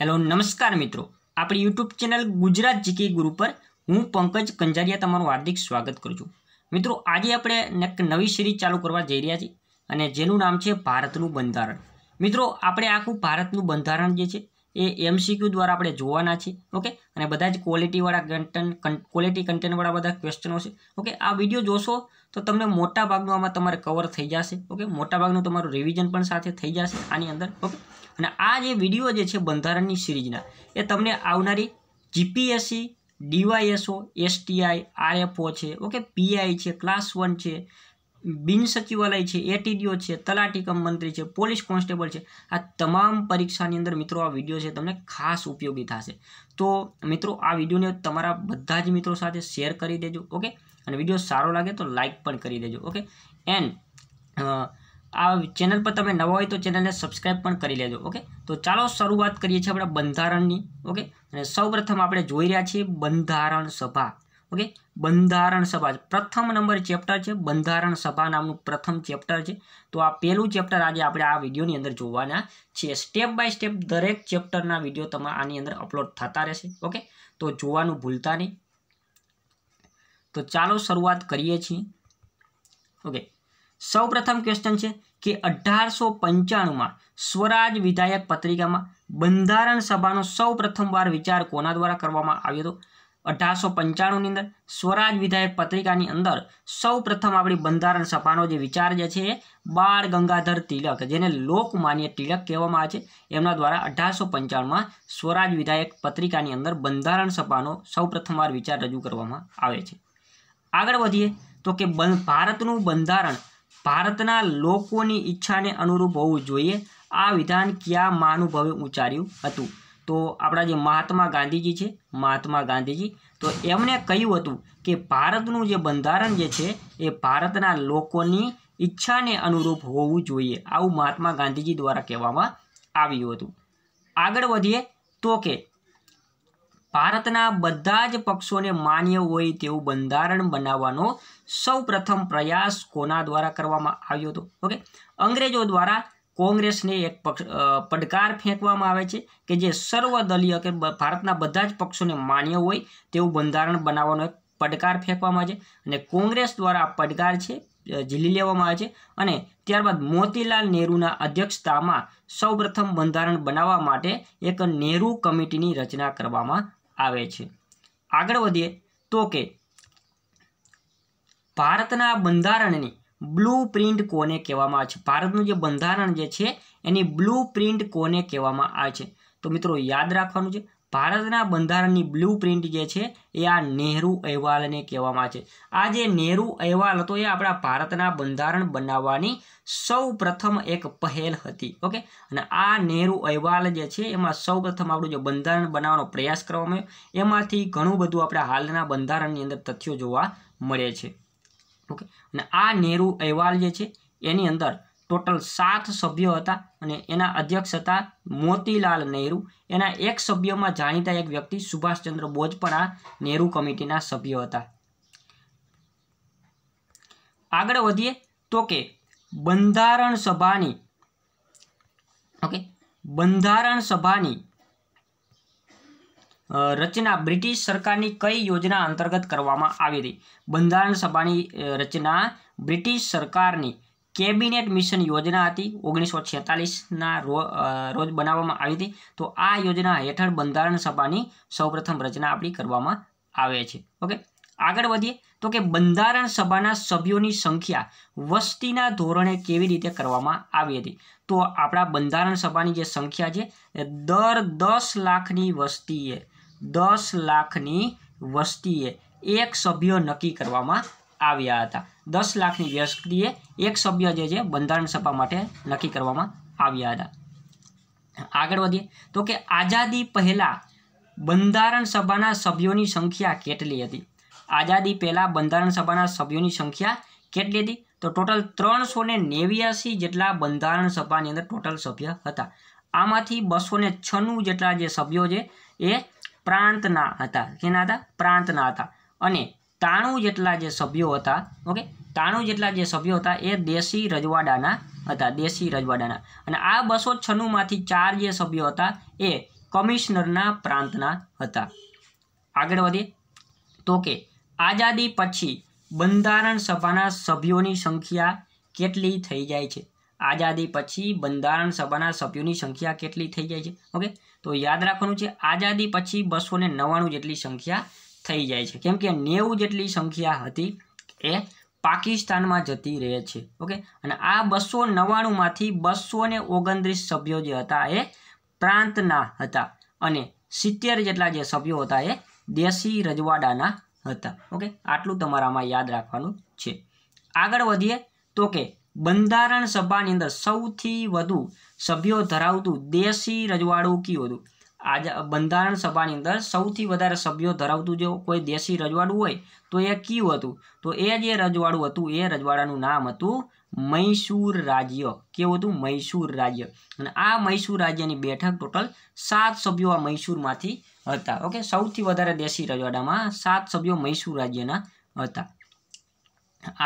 hello નમસ્કાર મિત્રો આપણી યુટ્યુબ ચેનલ ગુજરાત જીકે ગુરુ પર હું પંકજ કંજારિયા તમારું હાર્દિક સ્વાગત કરું છું મિત્રો આજે આપણે એક નવી સિરીઝ ચાલુ કરવા જઈ રહ્યા છીએ અને જેનું નામ છે ભારતનું બંધારણ મિત્રો આપણે આખું ભારતનું બંધારણ જે છે એ એમસીક્યુ દ્વારા આપણે જોવાના છે ઓકે અને બધા જ ક્વોલિટીવાળા કન્ટેન્ટ ક્વોલિટી કન્ટેન્ટવાળા બધા ક્વેશ્ચનો છે ઓકે આ વિડીયો જોશો તો તમને મોટા ભાગનું આમાં તમારે કવર થઈ જશે ઓકે મોટા ભાગનું તમારું રિવિઝન પણ સાથે થઈ જશે આની અંદર ઓકે અને આ જે વિડીયો જે છે બંધારણની સિરીઝના એ તમને આવનારી જીપીએસસી ડીવાયએસઓ એસટીઆઈ આરએફઓ છે ઓકે પીઆઈ છે ક્લાસ વન છે બિન સચિવાલય છે એટીડીઓ છે તલાટી કમ મંત્રી છે પોલીસ કોન્સ્ટેબલ છે આ તમામ પરીક્ષાની અંદર મિત્રો આ વિડીયો છે તમને ખાસ ઉપયોગી થશે તો મિત્રો આ વિડીયોને તમારા બધા જ મિત્રો સાથે શેર કરી દેજો ઓકે અને વિડીયો સારો લાગે તો લાઇક પણ કરી દેજો ઓકે એન્ડ આ ચેનલ પર તમે નવા હોય તો ચેનલને સબસ્ક્રાઈબ પણ કરી લેજો ઓકે તો ચાલો શરૂઆત કરીએ છીએ આપણા બંધારણની ઓકે અને સૌપ્રથમ આપણે જોઈ રહ્યા છીએ બંધારણ સભા ઓકે બંધારણ સભા પ્રથમ નંબર ચેપ્ટર છે બંધારણ સભા નામનું પ્રથમ ચેપ્ટર છે તો આ પહેલું ચેપ્ટર આજે આપણે આ વિડીયોની અંદર જોવાના છે સ્ટેપ બાય સ્ટેપ દરેક ચેપ્ટરના વિડીયો તમારે આની અંદર અપલોડ થતા રહેશે ઓકે તો જોવાનું ભૂલતા નહીં તો ચાલો શરૂઆત કરીએ છીએ ઓકે સૌ પ્રથમ ક્વેશ્ચન છે કે અઢારસો પંચાણુંમાં સ્વરાજ વિધાયક પત્રિકામાં બંધારણ સભાનો સૌ પ્રથમવાર વિચાર કોના દ્વારા કરવામાં આવ્યો હતો અઢારસો પંચાણુંની અંદર સ્વરાજ વિધાયક પત્રિકાની અંદર સૌ પ્રથમ આપણી બંધારણ સભાનો જે વિચાર જે છે બાળ ગંગાધર તિલક જેને લોકમાન્ય તિલક કહેવામાં આવે છે એમના દ્વારા અઢારસો પંચાણુંમાં સ્વરાજ વિધાયક પત્રિકાની અંદર બંધારણ સભાનો સૌ પ્રથમવાર વિચાર રજૂ કરવામાં આવે છે આગળ વધીએ તો કે ભારતનું બંધારણ ભારતના લોકોની ઈચ્છાને અનુરૂપ હોવું જોઈએ આ વિધાન ક્યાં મહાનુભાવે ઉચ્ચાર્યું હતું તો આપણા જે મહાત્મા ગાંધીજી છે મહાત્મા ગાંધીજી તો એમણે કહ્યું હતું કે ભારતનું જે બંધારણ જે છે એ ભારતના લોકોની ઈચ્છાને અનુરૂપ હોવું જોઈએ આવું મહાત્મા ગાંધીજી દ્વારા કહેવામાં આવ્યું હતું આગળ વધીએ તો કે ભારતના બધા જ પક્ષોને માન્ય હોય તેવું બંધારણ બનાવવાનો સૌ પ્રથમ પ્રયાસ કોના દ્વારા કરવામાં આવ્યો હતો ઓકે અંગ્રેજો દ્વારા કોંગ્રેસને એક પક્ષ પડકાર ફેંકવામાં આવે છે કે જે સર્વદલીય કે ભારતના બધા જ પક્ષોને માન્ય હોય તેવું બંધારણ બનાવવાનો એક પડકાર ફેંકવામાં આવે છે અને કોંગ્રેસ દ્વારા આ પડકાર છે ઝીલી લેવામાં આવે છે અને ત્યારબાદ મોતીલાલ નહેરુના અધ્યક્ષતામાં સૌપ્રથમ બંધારણ બનાવવા માટે એક નેહરુ કમિટીની રચના કરવામાં આવે છે આગળ વધીએ તો કે ભારતના બંધારણની બ્લુ પ્રિન્ટ કોને કહેવામાં આવે છે ભારતનું જે બંધારણ જે છે એની બ્લુ પ્રિન્ટ કોને કહેવામાં આવે છે તો મિત્રો યાદ રાખવાનું છે ભારતના બંધારણની બ્લુ પ્રિન્ટ જે છે એ આ નહેરુ અહેવાલને કહેવામાં આવે છે આ જે નહેરુ અહેવાલ હતો એ આપણા ભારતના બંધારણ બનાવવાની સૌ એક પહેલ હતી ઓકે અને આ નહેરુ અહેવાલ જે છે એમાં સૌ પ્રથમ આપણું જે બંધારણ બનાવવાનો પ્રયાસ કરવામાં આવ્યો એમાંથી ઘણું બધું આપણા હાલના બંધારણની અંદર તથ્યો જોવા મળે છે ઓકે અને આ નેહરુ અહેવાલ જે છે એની અંદર ટોટલ સાત સભ્યો હતા અને એના અધ્યક્ષ હતા મોતીલાલ નહેરુ એના એક સભ્યોમાં જાણીતા એક વ્યક્તિ સુભાષચંદ્ર બોઝ પણ આ નહેરુ કમિટીના સભ્યો હતા આગળ વધીએ તો કે બંધારણ સભાની ઓકે બંધારણ સભાની રચના બ્રિટિશ સરકારની કઈ યોજના અંતર્ગત કરવામાં આવી હતી બંધારણ સભાની રચના બ્રિટિશ સરકારની કેબિનેટ મિશન યોજના હતી ઓગણીસો છેતાલીસના રોજ બનાવવામાં આવી હતી તો આ યોજના હેઠળ બંધારણ સભાની સૌપ્રથમ રચના આપણી કરવામાં આવે છે ઓકે આગળ વધીએ તો કે બંધારણ સભાના સભ્યોની સંખ્યા વસ્તીના ધોરણે કેવી રીતે કરવામાં આવી હતી તો આપણા બંધારણ સભાની જે સંખ્યા છે દર દસ લાખની વસ્તીએ દસ લાખની વસ્તીએ એક સભ્યો નક્કી કરવામાં આવ્યા હતા દસ લાખની વ્યક્તિએ એક સભ્ય જે છે બંધારણ સભા માટે નક્કી કરવામાં આવ્યા હતા આગળ વધીએ તો કે આઝાદી પહેલાં બંધારણ સભાના સભ્યોની સંખ્યા કેટલી હતી આઝાદી પહેલાં બંધારણ સભાના સભ્યોની સંખ્યા કેટલી હતી તો ટોટલ ત્રણસો ને નેવ્યાસી જેટલા બંધારણ સભાની અંદર ટોટલ સભ્ય હતા આમાંથી બસો છન્નું જેટલા જે સભ્યો છે એ પ્રાંતના હતા કેના હતા પ્રાંતના હતા અને તાણું જેટલા જે સભ્યો હતા ઓકે તાણું જેટલા જે સભ્યો હતા એ દેશી રજવાડાના હતા દેશી રજવાડાના અને આ બસો છન્નુંમાંથી ચાર જે સભ્યો હતા એ કમિશનરના પ્રાંતના હતા આગળ વધીએ તો કે આઝાદી પછી બંધારણ સભાના સભ્યોની સંખ્યા કેટલી થઈ જાય છે આઝાદી પછી બંધારણ સભાના સભ્યોની સંખ્યા કેટલી થઈ જાય છે ઓકે તો યાદ રાખવાનું છે આઝાદી પછી બસો નવ્વાણું જેટલી સંખ્યા થઈ જાય છે કેમ કે નેવું જેટલી સંખ્યા હતી એ પાકિસ્તાનમાં જતી રહે છે ઓકે અને આ બસો નવ્વાણુંમાંથી બસો ને ઓગણત્રીસ સભ્યો જે હતા એ પ્રાંતના હતા અને સિત્તેર જેટલા જે સભ્યો હતા એ દેશી રજવાડાના હતા ઓકે આટલું તમારામાં યાદ રાખવાનું છે આગળ વધીએ તો કે બંધારણ સભાની અંદર સૌથી વધુ સભ્યો ધરાવતું દેશી રજવાડું કયું હતું આજ બંધારણ સભાની અંદર સૌથી વધારે સભ્યો ધરાવતું જો કોઈ દેશી રજવાડું હોય તો એ કયું હતું તો એ જે રજવાડું હતું એ રજવાડાનું નામ હતું મૈસૂર રાજ્ય કેવું હતું મૈસૂર રાજ્ય અને આ મૈસૂર રાજ્યની બેઠક ટોટલ સાત સભ્યો આ મૈસૂરમાંથી હતા ઓકે સૌથી વધારે દેશી રજવાડામાં સાત સભ્યો મૈસૂર રાજ્યના હતા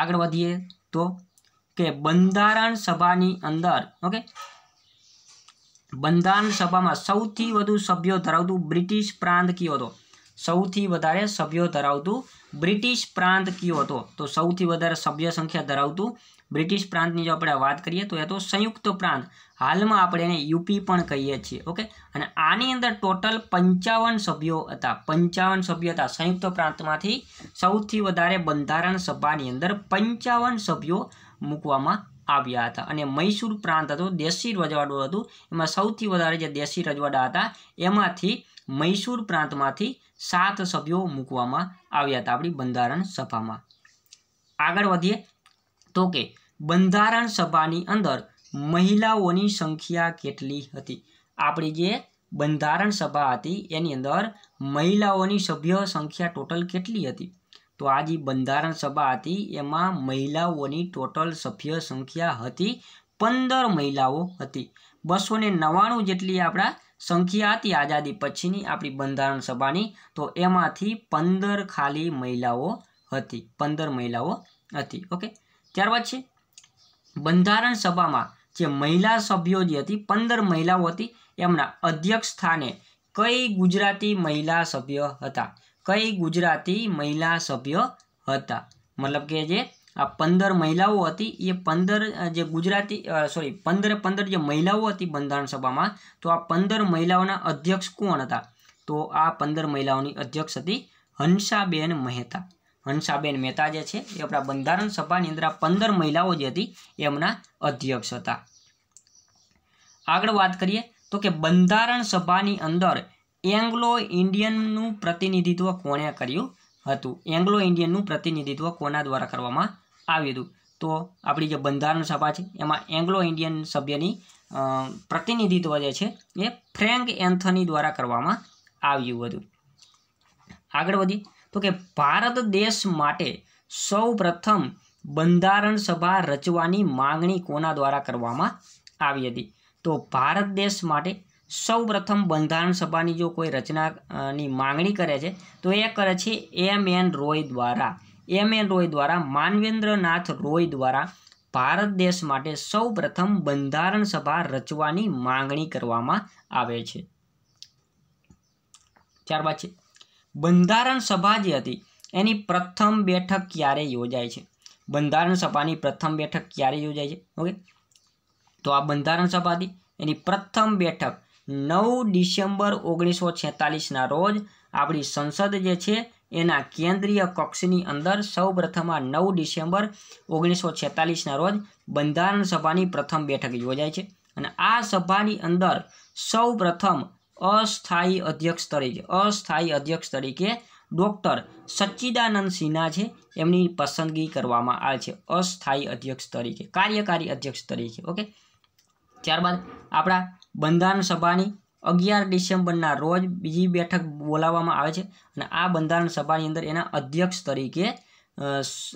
આગળ વધીએ તો કે બંધારણ સભાની અંદર ઓકે બંધારણ સભામાં સૌથી વધુ સભ્યો ધરાવતું બ્રિટિશ પ્રાંત કયો હતો સૌથી વધારે સભ્યો ધરાવતું બ્રિટિશ પ્રાંત કયો હતો તો સૌથી વધારે સભ્ય સંખ્યા ધરાવતું બ્રિટિશ પ્રાંતની જો આપણે વાત કરીએ તો એ તો સંયુક્ત પ્રાંત હાલમાં આપણે એને યુપી પણ કહીએ છીએ ઓકે અને આની અંદર ટોટલ પંચાવન સભ્યો હતા પંચાવન સભ્યો હતા સંયુક્ત પ્રાંતમાંથી સૌથી વધારે બંધારણ સભાની અંદર પંચાવન સભ્યો મૂકવામાં આવ્યા હતા અને મૈસૂર પ્રાંત હતો દેશી રજવાડો હતું એમાં સૌથી વધારે જે દેશી રજવાડા હતા એમાંથી મૈસૂર પ્રાંતમાંથી સાત સભ્યો મૂકવામાં આવ્યા હતા આપણી બંધારણ સભામાં આગળ વધીએ તો કે બંધારણ સભાની અંદર મહિલાઓની સંખ્યા કેટલી હતી આપણી જે બંધારણ સભા હતી એની અંદર મહિલાઓની સભ્ય સંખ્યા ટોટલ કેટલી હતી તો આ જે બંધારણ સભા હતી એમાં મહિલાઓની ટોટલ સભ્ય સંખ્યા હતી પંદર મહિલાઓ હતી બસો ને નવ્વાણું જેટલી આપણા સંખ્યા હતી આઝાદી પછીની આપણી બંધારણ સભાની તો એમાંથી પંદર ખાલી મહિલાઓ હતી પંદર મહિલાઓ હતી ઓકે ત્યારબાદ છે બંધારણ સભામાં જે મહિલા સભ્યો જે હતી પંદર મહિલાઓ હતી એમના અધ્યક્ષ સ્થાને કઈ ગુજરાતી મહિલા સભ્ય હતા કઈ ગુજરાતી મહિલા સભ્ય હતા મતલબ કે જે આ પંદર મહિલાઓ હતી એ પંદર જે ગુજરાતી સોરી પંદરે પંદર જે મહિલાઓ હતી બંધારણ સભામાં તો આ પંદર મહિલાઓના અધ્યક્ષ કોણ હતા તો આ પંદર મહિલાઓની અધ્યક્ષ હતી હંસાબેન મહેતા હંસાબેન મહેતા જે છે એ આપણા બંધારણ સભાની અંદર આ પંદર મહિલાઓ જે હતી એમના અધ્યક્ષ હતા આગળ વાત કરીએ તો કે બંધારણ સભાની અંદર એંગ્લો ઇન્ડિયનનું પ્રતિનિધિત્વ કોણે કર્યું હતું એંગ્લો ઇન્ડિયનનું પ્રતિનિધિત્વ કોના દ્વારા કરવામાં આવ્યું હતું તો આપણી જે બંધારણ સભા છે એમાં એંગ્લો ઇન્ડિયન સભ્યની પ્રતિનિધિત્વ જે છે એ ફ્રેન્ક એન્થની દ્વારા કરવામાં આવ્યું હતું આગળ વધી તો કે ભારત દેશ માટે સૌ બંધારણ સભા રચવાની માગણી કોના દ્વારા કરવામાં આવી હતી તો ભારત દેશ માટે સૌપ્રથમ બંધારણ સભાની જો કોઈ રચનાની માંગણી કરે છે તો એ કરે છે એમ એન રોય દ્વારા એમ એન રોય દ્વારા માનવેન્દ્રનાથ રોય દ્વારા ભારત દેશ માટે સૌપ્રથમ બંધારણ સભા રચવાની માંગણી કરવામાં આવે છે ત્યારબાદ છે બંધારણ સભા જે હતી એની પ્રથમ બેઠક ક્યારે યોજાય છે બંધારણ સભાની પ્રથમ બેઠક ક્યારે યોજાય છે ઓકે તો આ બંધારણ સભા હતી એની પ્રથમ બેઠક નવ ડિસેમ્બર ઓગણીસો છેતાલીસના રોજ આપણી સંસદ જે છે એના કેન્દ્રીય કક્ષની અંદર સૌપ્રથમ આ નવ ડિસેમ્બર ઓગણીસો છેતાલીસના રોજ બંધારણ સભાની પ્રથમ બેઠક યોજાય છે અને આ સભાની અંદર સૌપ્રથમ અસ્થાયી અધ્યક્ષ તરીકે અસ્થાયી અધ્યક્ષ તરીકે ડૉક્ટર સચ્ચિદાનંદ સિન્હા છે એમની પસંદગી કરવામાં આવે છે અસ્થાયી અધ્યક્ષ તરીકે કાર્યકારી અધ્યક્ષ તરીકે ઓકે ત્યારબાદ આપણા બંધારણ સભાની અગિયાર ડિસેમ્બરના રોજ બીજી બેઠક બોલાવવામાં આવે છે અને આ બંધારણ સભાની અંદર એના અધ્યક્ષ તરીકે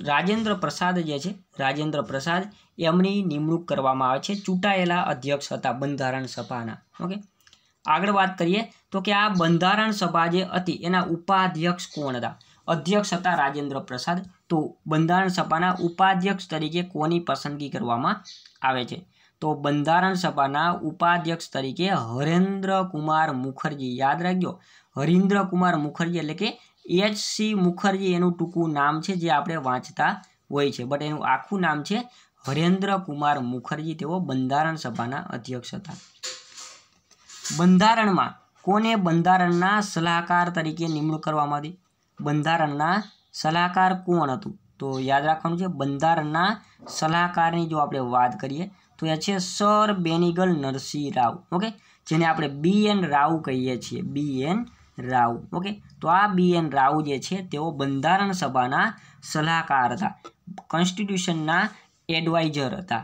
રાજેન્દ્ર પ્રસાદ જે છે રાજેન્દ્ર પ્રસાદ એમની નિમણૂક કરવામાં આવે છે ચૂંટાયેલા અધ્યક્ષ હતા બંધારણ સભાના ઓકે આગળ વાત કરીએ તો કે આ બંધારણ સભા જે હતી એના ઉપાધ્યક્ષ કોણ હતા અધ્યક્ષ હતા રાજેન્દ્ર પ્રસાદ તો બંધારણ સભાના ઉપાધ્યક્ષ તરીકે કોની પસંદગી કરવામાં આવે છે તો બંધારણ સભાના ઉપાધ્યક્ષ તરીકે હરેન્દ્ર કુમાર મુખર્જી યાદ રાખજો હરીન્દ્ર કુમાર મુખર્જી એટલે કે એચ સી મુખર્જી એનું ટૂંકું નામ છે જે આપણે વાંચતા હોય છે બટ એનું આખું નામ છે હરેન્દ્ર કુમાર મુખર્જી તેઓ બંધારણ સભાના અધ્યક્ષ હતા બંધારણમાં કોને બંધારણના સલાહકાર તરીકે નિમણૂક કરવામાં આવી બંધારણના સલાહકાર કોણ હતું તો યાદ રાખવાનું છે બંધારણના સલાહકારની જો આપણે વાત કરીએ તો એ છે સર બેનિગલ નરસિંહ રાવ ઓકે જેને આપણે બી એન રાવ કહીએ છીએ બી એન રાવ ઓકે તો આ બી એન રાવ જે છે તેઓ બંધારણ સભાના સલાહકાર હતા કોન્સ્ટિટ્યુશનના એડવાઇઝર હતા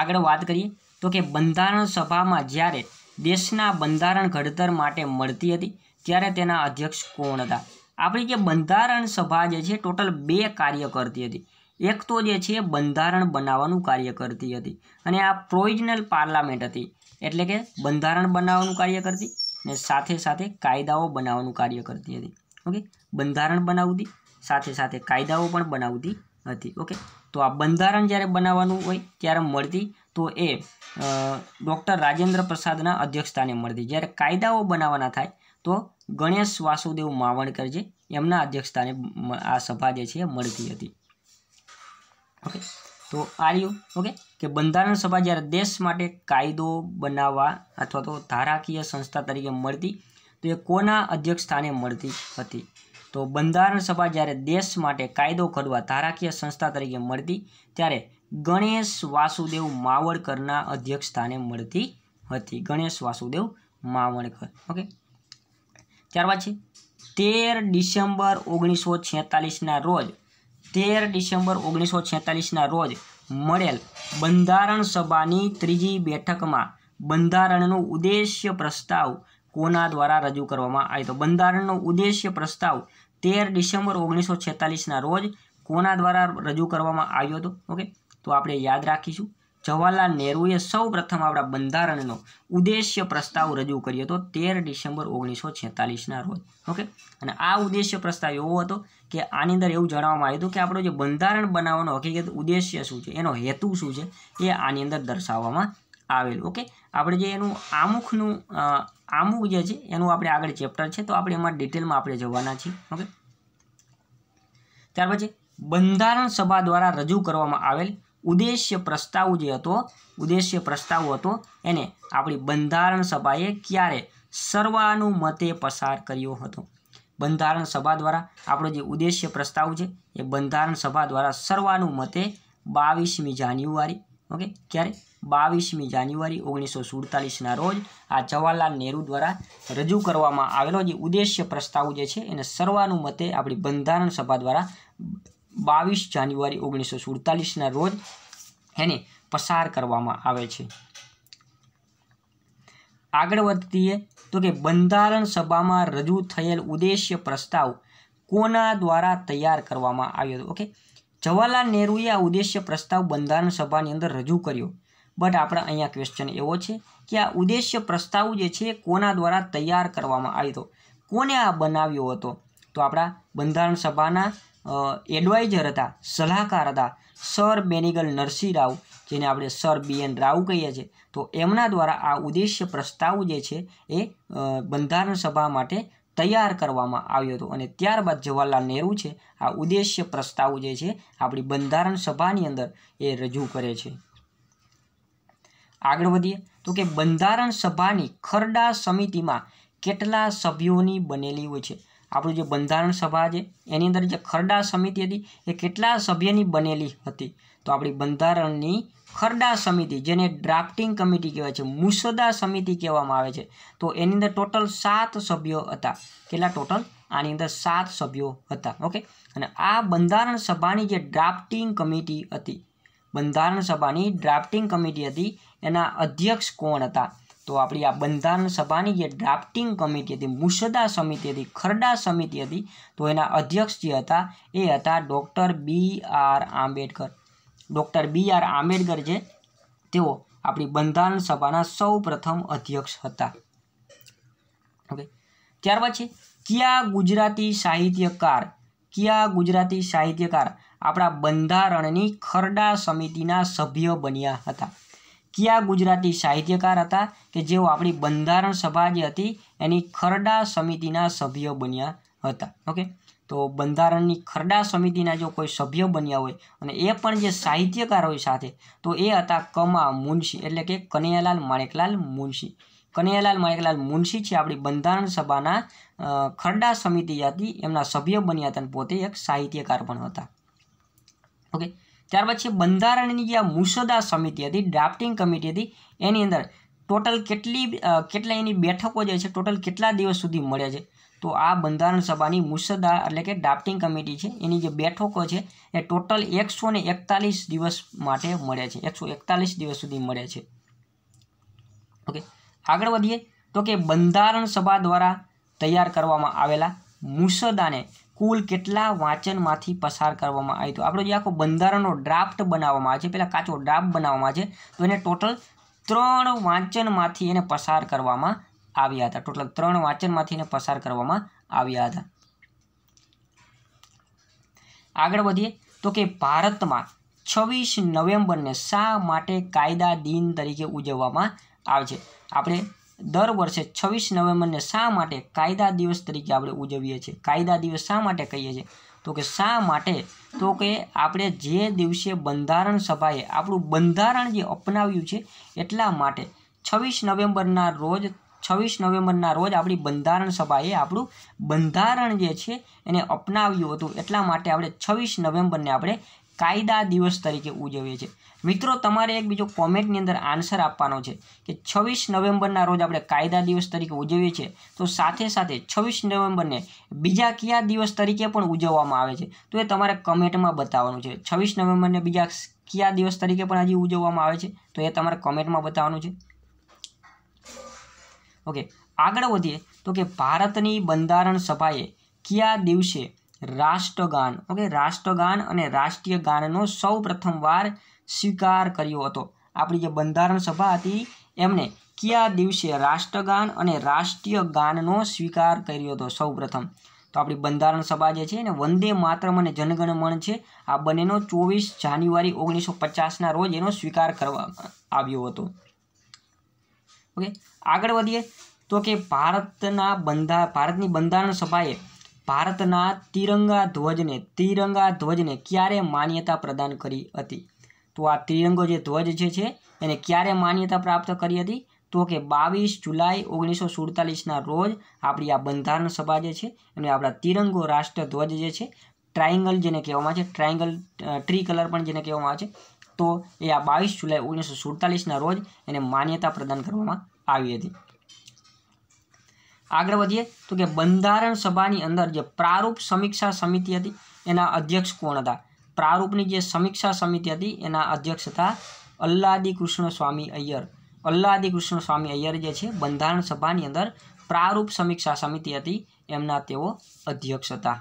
આગળ વાત કરીએ તો કે બંધારણ સભામાં જ્યારે દેશના બંધારણ ઘડતર માટે મળતી હતી ત્યારે તેના અધ્યક્ષ કોણ હતા આપણી જે બંધારણ સભા જે છે ટોટલ બે કાર્ય કરતી હતી એક તો જે છે બંધારણ બનાવવાનું કાર્ય કરતી હતી અને આ પ્રોવિઝનલ પાર્લામેન્ટ હતી એટલે કે બંધારણ બનાવવાનું કાર્ય કરતી અને સાથે સાથે કાયદાઓ બનાવવાનું કાર્ય કરતી હતી ઓકે બંધારણ બનાવતી સાથે સાથે કાયદાઓ પણ બનાવતી હતી ઓકે તો આ બંધારણ જ્યારે બનાવવાનું હોય ત્યારે મળતી તો એ ડૉક્ટર રાજેન્દ્ર પ્રસાદના અધ્યક્ષતાને મળતી જ્યારે કાયદાઓ બનાવવાના થાય તો ગણેશ વાસુદેવ માવણકર જે એમના અધ્યક્ષતાને આ સભા જે છે મળતી હતી ઓકે તો આ રહ્યું ઓકે કે બંધારણ સભા જ્યારે દેશ માટે કાયદો બનાવવા અથવા તો ધારાકીય સંસ્થા તરીકે મળતી તો એ કોના અધ્યક્ષ સ્થાને મળતી હતી તો બંધારણ સભા જ્યારે દેશ માટે કાયદો ઘડવા ધારાકીય સંસ્થા તરીકે મળતી ત્યારે ગણેશ વાસુદેવ માવળકરના અધ્યક્ષ સ્થાને મળતી હતી ગણેશ વાસુદેવ માવણકર ઓકે ત્યારબાદ છે તેર ડિસેમ્બર ઓગણીસો છેતાલીસના રોજ તેર ડિસેમ્બર ઓગણીસો છેતાલીસના રોજ મળેલ બંધારણ સભાની ત્રીજી બેઠકમાં બંધારણનો ઉદ્દેશ્ય પ્રસ્તાવ કોના દ્વારા રજૂ કરવામાં આવ્યો હતો બંધારણનો ઉદ્દેશ્ય પ્રસ્તાવ તેર ડિસેમ્બર ઓગણીસો છેતાલીસના રોજ કોના દ્વારા રજૂ કરવામાં આવ્યો હતો ઓકે તો આપણે યાદ રાખીશું જવાહરલાલ નહેરુએ સૌ પ્રથમ આપણા બંધારણનો ઉદ્દેશ્ય પ્રસ્તાવ રજૂ કર્યો હતો તેર ડિસેમ્બર ઓગણીસો છેતાલીસના રોજ ઓકે અને આ ઉદ્દેશ્ય પ્રસ્તાવ એવો હતો કે આની અંદર એવું જણાવવામાં આવ્યું હતું કે આપણો જે બંધારણ બનાવવાનો હકીકત ઉદ્દેશ્ય શું છે એનો હેતુ શું છે એ આની અંદર દર્શાવવામાં આવેલું ઓકે આપણે જે એનું આમુખનું આમુખ જે છે એનું આપણે આગળ ચેપ્ટર છે તો આપણે એમાં ડિટેલમાં આપણે જવાના છીએ ઓકે ત્યાર પછી બંધારણ સભા દ્વારા રજૂ કરવામાં આવેલ ઉદ્દેશ્ય પ્રસ્તાવ જે હતો ઉદ્દેશ્ય પ્રસ્તાવ હતો એને આપણી બંધારણ સભાએ ક્યારે સર્વાનુમતે પસાર કર્યો હતો બંધારણ સભા દ્વારા આપણો જે ઉદ્દેશ્ય પ્રસ્તાવ છે એ બંધારણ સભા દ્વારા સર્વાનુમતે બાવીસમી જાન્યુઆરી ઓકે ક્યારે બાવીસમી જાન્યુઆરી ઓગણીસો સુડતાલીસના રોજ આ જવાહરલાલ નહેરુ દ્વારા રજૂ કરવામાં આવેલો જે ઉદ્દેશ્ય પ્રસ્તાવ જે છે એને સર્વાનુમતે આપણી બંધારણ સભા દ્વારા બાવીસ જાન્યુઆરી ઓગણીસો સુડતાલીસના રોજ એને પસાર કરવામાં આવે છે આગળ વધતીએ તો કે બંધારણ સભામાં રજૂ થયેલ ઉદ્દેશ્ય પ્રસ્તાવ કોના દ્વારા તૈયાર કરવામાં આવ્યો હતો ઓકે જવાહરલાલ નહેરુએ આ ઉદ્દેશ્ય પ્રસ્તાવ બંધારણ સભાની અંદર રજૂ કર્યો બટ આપણા અહીંયા ક્વેશ્ચન એવો છે કે આ ઉદ્દેશ્ય પ્રસ્તાવ જે છે કોના દ્વારા તૈયાર કરવામાં આવ્યો હતો કોને આ બનાવ્યો હતો તો આપણા બંધારણ સભાના એડવાઇઝર હતા સલાહકાર હતા સર બેનિગલ નરસિંહ રાવ જેને આપણે સર બી એન રાવ કહીએ છીએ તો એમના દ્વારા આ ઉદ્દેશ્ય પ્રસ્તાવ જે છે એ બંધારણ સભા માટે તૈયાર કરવામાં આવ્યો હતો અને ત્યારબાદ જવાહરલાલ નહેરુ છે આ ઉદ્દેશ્ય પ્રસ્તાવ જે છે આપણી બંધારણ સભાની અંદર એ રજૂ કરે છે આગળ વધીએ તો કે બંધારણ સભાની ખરડા સમિતિમાં કેટલા સભ્યોની બનેલી હોય છે આપણું જે બંધારણ સભા છે એની અંદર જે ખરડા સમિતિ હતી એ કેટલા સભ્યની બનેલી હતી તો આપણી બંધારણની ખરડા સમિતિ જેને ડ્રાફ્ટિંગ કમિટી કહેવાય છે મુસદ્દા સમિતિ કહેવામાં આવે છે તો એની અંદર ટોટલ સાત સભ્યો હતા કેટલા ટોટલ આની અંદર સાત સભ્યો હતા ઓકે અને આ બંધારણ સભાની જે ડ્રાફ્ટિંગ કમિટી હતી બંધારણ સભાની ડ્રાફ્ટિંગ કમિટી હતી એના અધ્યક્ષ કોણ હતા તો આપણી આ બંધારણ સભાની જે ડ્રાફ્ટિંગ કમિટી હતી મુસદ્દા સમિતિ હતી ખરડા સમિતિ હતી તો એના અધ્યક્ષ જે હતા એ હતા doctor B R Ambedkar doctor B R Ambedkar જે તેઓ આપણી બંધારણ સભાના સૌ પ્રથમ અધ્યક્ષ હતા ઓકે ત્યાર પછી કયા ગુજરાતી સાહિત્યકાર કયા ગુજરાતી સાહિત્યકાર આપણા બંધારણની ખરડા સમિતિના સભ્ય બન્યા હતા કયા ગુજરાતી સાહિત્યકાર હતા કે જેઓ આપણી બંધારણ સભા જે હતી એની ખરડા સમિતિના સભ્યો બન્યા હતા ઓકે તો બંધારણની ખરડા સમિતિના જો કોઈ સભ્ય બન્યા હોય અને એ પણ જે સાહિત્યકાર હોય સાથે તો એ હતા કમા મુનશી એટલે કે કનૈયાલાલ માણેકલાલ મુનશી કનૈયાલાલ માણેકલાલ મુનશી છે આપણી બંધારણ સભાના ખરડા સમિતિ હતી એમના સભ્ય બન્યા હતા અને પોતે એક સાહિત્યકાર પણ હતા ઓકે ત્યાર પછી બંધારણની જે આ મુસદ્દા સમિતિ હતી ડ્રાફ્ટિંગ કમિટી હતી એની અંદર ટોટલ કેટલી કેટલા એની બેઠકો જે છે ટોટલ કેટલા દિવસ સુધી મળે છે તો આ બંધારણ સભાની મુસદ્દા એટલે કે ડ્રાફ્ટિંગ કમિટી છે એની જે બેઠકો છે એ ટોટલ એકસો એકતાલીસ દિવસ માટે મળે છે એકસો એકતાલીસ દિવસ સુધી મળે છે ઓકે આગળ વધીએ તો કે બંધારણ સભા દ્વારા તૈયાર કરવામાં આવેલા મુસદ્દાને કુલ કેટલા વાંચનમાંથી પસાર કરવામાં આવી તો આપણો જે આખો બંધારણનો ડ્રાફ્ટ બનાવવામાં આવે છે પહેલાં કાચો ડ્રાફ્ટ બનાવવામાં આવે છે તો એને ટોટલ ત્રણ વાંચનમાંથી એને પસાર કરવામાં આવ્યા હતા ટોટલ ત્રણ વાંચનમાંથી એને પસાર કરવામાં આવ્યા હતા આગળ વધીએ તો કે ભારતમાં છવ્વીસ નવેમ્બરને શા માટે કાયદા દિન તરીકે ઉજવવામાં આવે છે આપણે દર વર્ષે છવ્વીસ નવેમ્બરને શા માટે કાયદા દિવસ તરીકે આપણે ઉજવીએ છીએ કાયદા દિવસ શા માટે કહીએ છીએ તો કે શા માટે તો કે આપણે જે દિવસે બંધારણ સભાએ આપણું બંધારણ જે અપનાવ્યું છે એટલા માટે છવ્વીસ નવેમ્બરના રોજ છવ્વીસ નવેમ્બરના રોજ આપણી બંધારણ સભાએ આપણું બંધારણ જે છે એને અપનાવ્યું હતું એટલા માટે આપણે છવ્વીસ નવેમ્બરને આપણે કાયદા દિવસ તરીકે ઉજવીએ છીએ મિત્રો તમારે એક બીજો કોમેન્ટની અંદર આન્સર આપવાનો છે કે છવ્વીસ નવેમ્બરના રોજ આપણે કાયદા દિવસ તરીકે ઉજવીએ છીએ તો સાથે સાથે છવ્વીસ નવેમ્બરને બીજા કયા દિવસ તરીકે પણ ઉજવવામાં આવે છે તો એ તમારે કમેન્ટમાં બતાવવાનું છે છવ્વીસ નવેમ્બરને બીજા કયા દિવસ તરીકે પણ હજી ઉજવવામાં આવે છે તો એ તમારે કમેન્ટમાં બતાવવાનું છે ઓકે આગળ વધીએ તો કે ભારતની બંધારણ સભાએ કયા દિવસે રાષ્ટ્રગાન ઓકે રાષ્ટ્રગાન અને રાષ્ટ્રીય ગાનનો સૌ પ્રથમવાર સ્વીકાર કર્યો હતો આપણી જે બંધારણ સભા હતી એમણે કયા દિવસે રાષ્ટ્રગાન અને રાષ્ટ્રીય ગાનનો સ્વીકાર કર્યો હતો સૌ પ્રથમ તો આપણી બંધારણ સભા જે છે એને વંદે માતરમ અને જનગણમન છે આ બંનેનો ચોવીસ જાન્યુઆરી ઓગણીસો પચાસના રોજ એનો સ્વીકાર કરવા આવ્યો હતો ઓકે આગળ વધીએ તો કે ભારતના બંધા ભારતની બંધારણ સભાએ ભારતના તિરંગા ધ્વજને તિરંગા ધ્વજને ક્યારે માન્યતા પ્રદાન કરી હતી તો આ ત્રિરંગો જે ધ્વજ છે એને ક્યારે માન્યતા પ્રાપ્ત કરી હતી તો કે બાવીસ જુલાઈ ઓગણીસો સુડતાલીસના રોજ આપણી આ બંધારણ સભા જે છે અને આપણા તિરંગો રાષ્ટ્રધ્વજ જે છે ટ્રાયંગલ જેને કહેવામાં છે ટ્રાયંગલ ટ્રી કલર પણ જેને કહેવામાં આવે છે તો એ આ બાવીસ જુલાઈ ઓગણીસો સુડતાલીસના રોજ એને માન્યતા પ્રદાન કરવામાં આવી હતી આગળ વધીએ તો કે બંધારણ સભાની અંદર જે પ્રારૂપ સમીક્ષા સમિતિ હતી એના અધ્યક્ષ કોણ હતા પ્રારૂપની જે સમીક્ષા સમિતિ હતી એના અધ્યક્ષ હતા અલ્લાદિકૃષ્ણ સ્વામી અય્યર અલ્લાદિકૃષ્ણ સ્વામી અય્યર જે છે બંધારણ સભાની અંદર પ્રારૂપ સમીક્ષા સમિતિ હતી એમના તેઓ અધ્યક્ષ હતા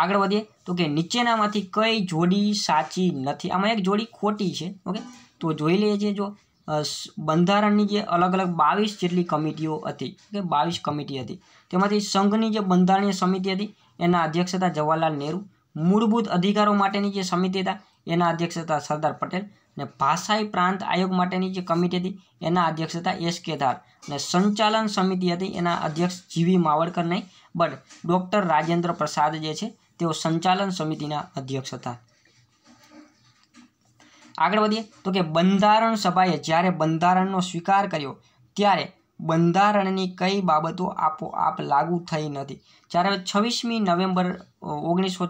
આગળ વધીએ તો કે નીચેનામાંથી કઈ જોડી સાચી નથી આમાં એક જોડી ખોટી છે ઓકે તો જોઈ લઈએ છીએ જો બંધારણની જે અલગ અલગ બાવીસ જેટલી કમિટીઓ હતી કે બાવીસ કમિટી હતી તેમાંથી સંઘની જે બંધારણીય સમિતિ હતી એના અધ્યક્ષ હતા જવાહરલાલ નહેરુ મૂળભૂત અધિકારો માટેની જે સમિતિ હતા એના અધ્યક્ષ હતા સરદાર પટેલ અને ભાષાઈ પ્રાંત આયોગ માટેની જે કમિટી હતી એના અધ્યક્ષ હતા એસ કે ધાર અને સંચાલન સમિતિ હતી એના અધ્યક્ષ જીવી માવડકર નહીં બટ ડૉક્ટર રાજેન્દ્ર પ્રસાદ જે છે તેઓ સંચાલન સમિતિના અધ્યક્ષ હતા આગળ વધીએ તો કે બંધારણ સભાએ જ્યારે બંધારણનો સ્વીકાર કર્યો ત્યારે બંધારણની કઈ બાબતો આપોઆપ લાગુ થઈ નથી જ્યારે છવ્વીસમી નવેમ્બર ઓગણીસો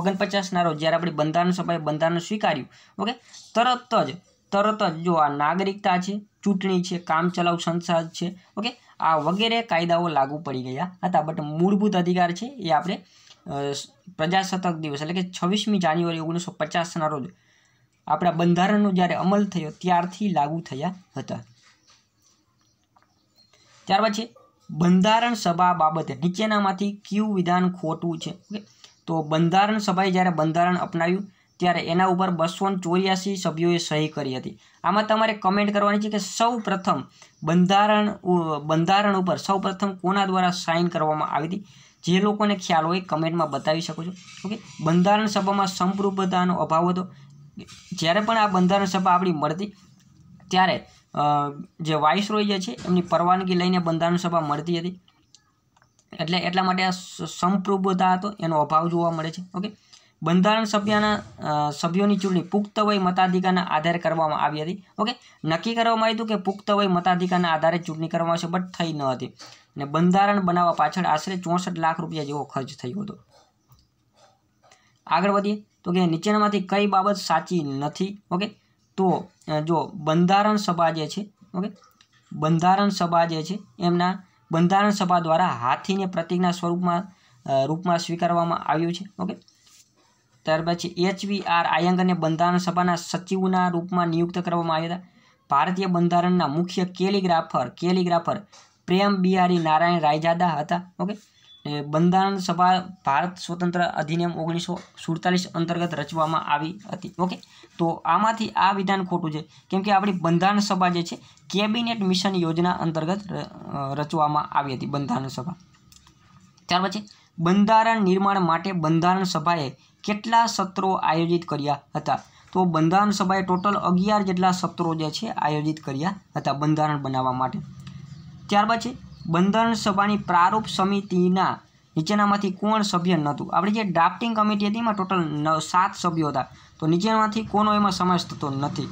ઓગણપચાસના રોજ જ્યારે આપણે બંધારણ સભાએ બંધારણ સ્વીકાર્યું ઓકે તરત જ તરત જ જો આ નાગરિકતા છે ચૂંટણી છે કામચલાઉ સંસદ છે ઓકે આ વગેરે કાયદાઓ લાગુ પડી ગયા હતા બટ મૂળભૂત અધિકાર છે એ આપણે પ્રજાસત્તાક દિવસ એટલે કે છવ્વીસમી જાન્યુઆરી ઓગણીસો પચાસના રોજ આપણા બંધારણનો જ્યારે અમલ થયો ત્યારથી લાગુ થયા હતા ત્યાર પછી બંધારણ સભા બાબતે નીચેનામાંથી ક્યુ વિધાન ખોટું છે ઓકે તો બંધારણ સભાએ જ્યારે બંધારણ અપનાવ્યું ત્યારે એના ઉપર બસો ચોર્યાસી સભ્યોએ સહી કરી હતી આમાં તમારે કમેન્ટ કરવાની છે કે સૌ પ્રથમ બંધારણ બંધારણ ઉપર સૌ પ્રથમ કોના દ્વારા સાઇન કરવામાં આવી હતી જે લોકોને ખ્યાલ હોય કમેન્ટમાં બતાવી શકો છો ઓકે બંધારણ સભામાં સંપૃક્તતાનો અભાવ હતો જ્યારે પણ આ બંધારણ સભા આપણી મળતી ત્યારે જે વાઇસરોય જે છે એમની પરવાનગી લઈને બંધારણ સભા મળતી હતી એટલે એટલા માટે આ સંપ્રુભતા હતો એનો અભાવ જોવા મળે છે ઓકે બંધારણ સભ્યના સભ્યોની ચૂંટણી પુખ્ત વય મતાધિકારના આધારે કરવામાં આવી હતી ઓકે નક્કી કરવામાં આવ્યું કે પુખ્ત વય મતાધિકારના આધારે ચૂંટણી કરવામાં આવશે બટ થઈ ન હતી અને બંધારણ બનાવવા પાછળ આશરે ચોસઠ લાખ રૂપિયા જેવો ખર્ચ થયો હતો આગળ વધીએ તો કે નીચેનામાંથી કઈ બાબત સાચી નથી ઓકે તો જો બંધારણ સભા જે છે ઓકે બંધારણ સભા જે છે એમના બંધારણ સભા દ્વારા હાથીને પ્રતિજ્ઞા સ્વરૂપમાં રૂપમાં સ્વીકારવામાં આવ્યું છે ઓકે ત્યાર પછી એચવી આર આયંગરને બંધારણ સભાના સચિવના રૂપમાં નિયુક્ત કરવામાં આવ્યા હતા ભારતીય બંધારણના મુખ્ય કેલિગ્રાફર કેલિગ્રાફર પ્રેમ બિહારી નારાયણ રાયજાદા હતા ઓકે બંધારણ સભા ભારત સ્વતંત્ર અધિનિયમ ઓગણીસો સુડતાલીસ અંતર્ગત રચવામાં આવી હતી ઓકે તો આમાંથી આ વિધાન ખોટું છે કેમ કે આપણી બંધારણ સભા જે છે કેબિનેટ મિશન યોજના અંતર્ગત રચવામાં આવી હતી બંધારણ સભા ત્યાર પછી બંધારણ નિર્માણ માટે બંધારણ સભાએ કેટલા સત્રો આયોજિત કર્યા હતા તો બંધારણ સભાએ ટોટલ અગિયાર જેટલા સત્રો જે છે આયોજિત કર્યા હતા બંધારણ બનાવવા માટે ત્યારબાદ છે બંધારણ સભાની પ્રારૂપ સમિતિના નીચેનામાંથી કોણ સભ્ય નહોતું આપણી જે ડ્રાફ્ટિંગ કમિટી હતી એમાં ટોટલ સાત સભ્યો હતા તો નીચેનામાંથી કોનો એમાં સમાવેશ થતો નથી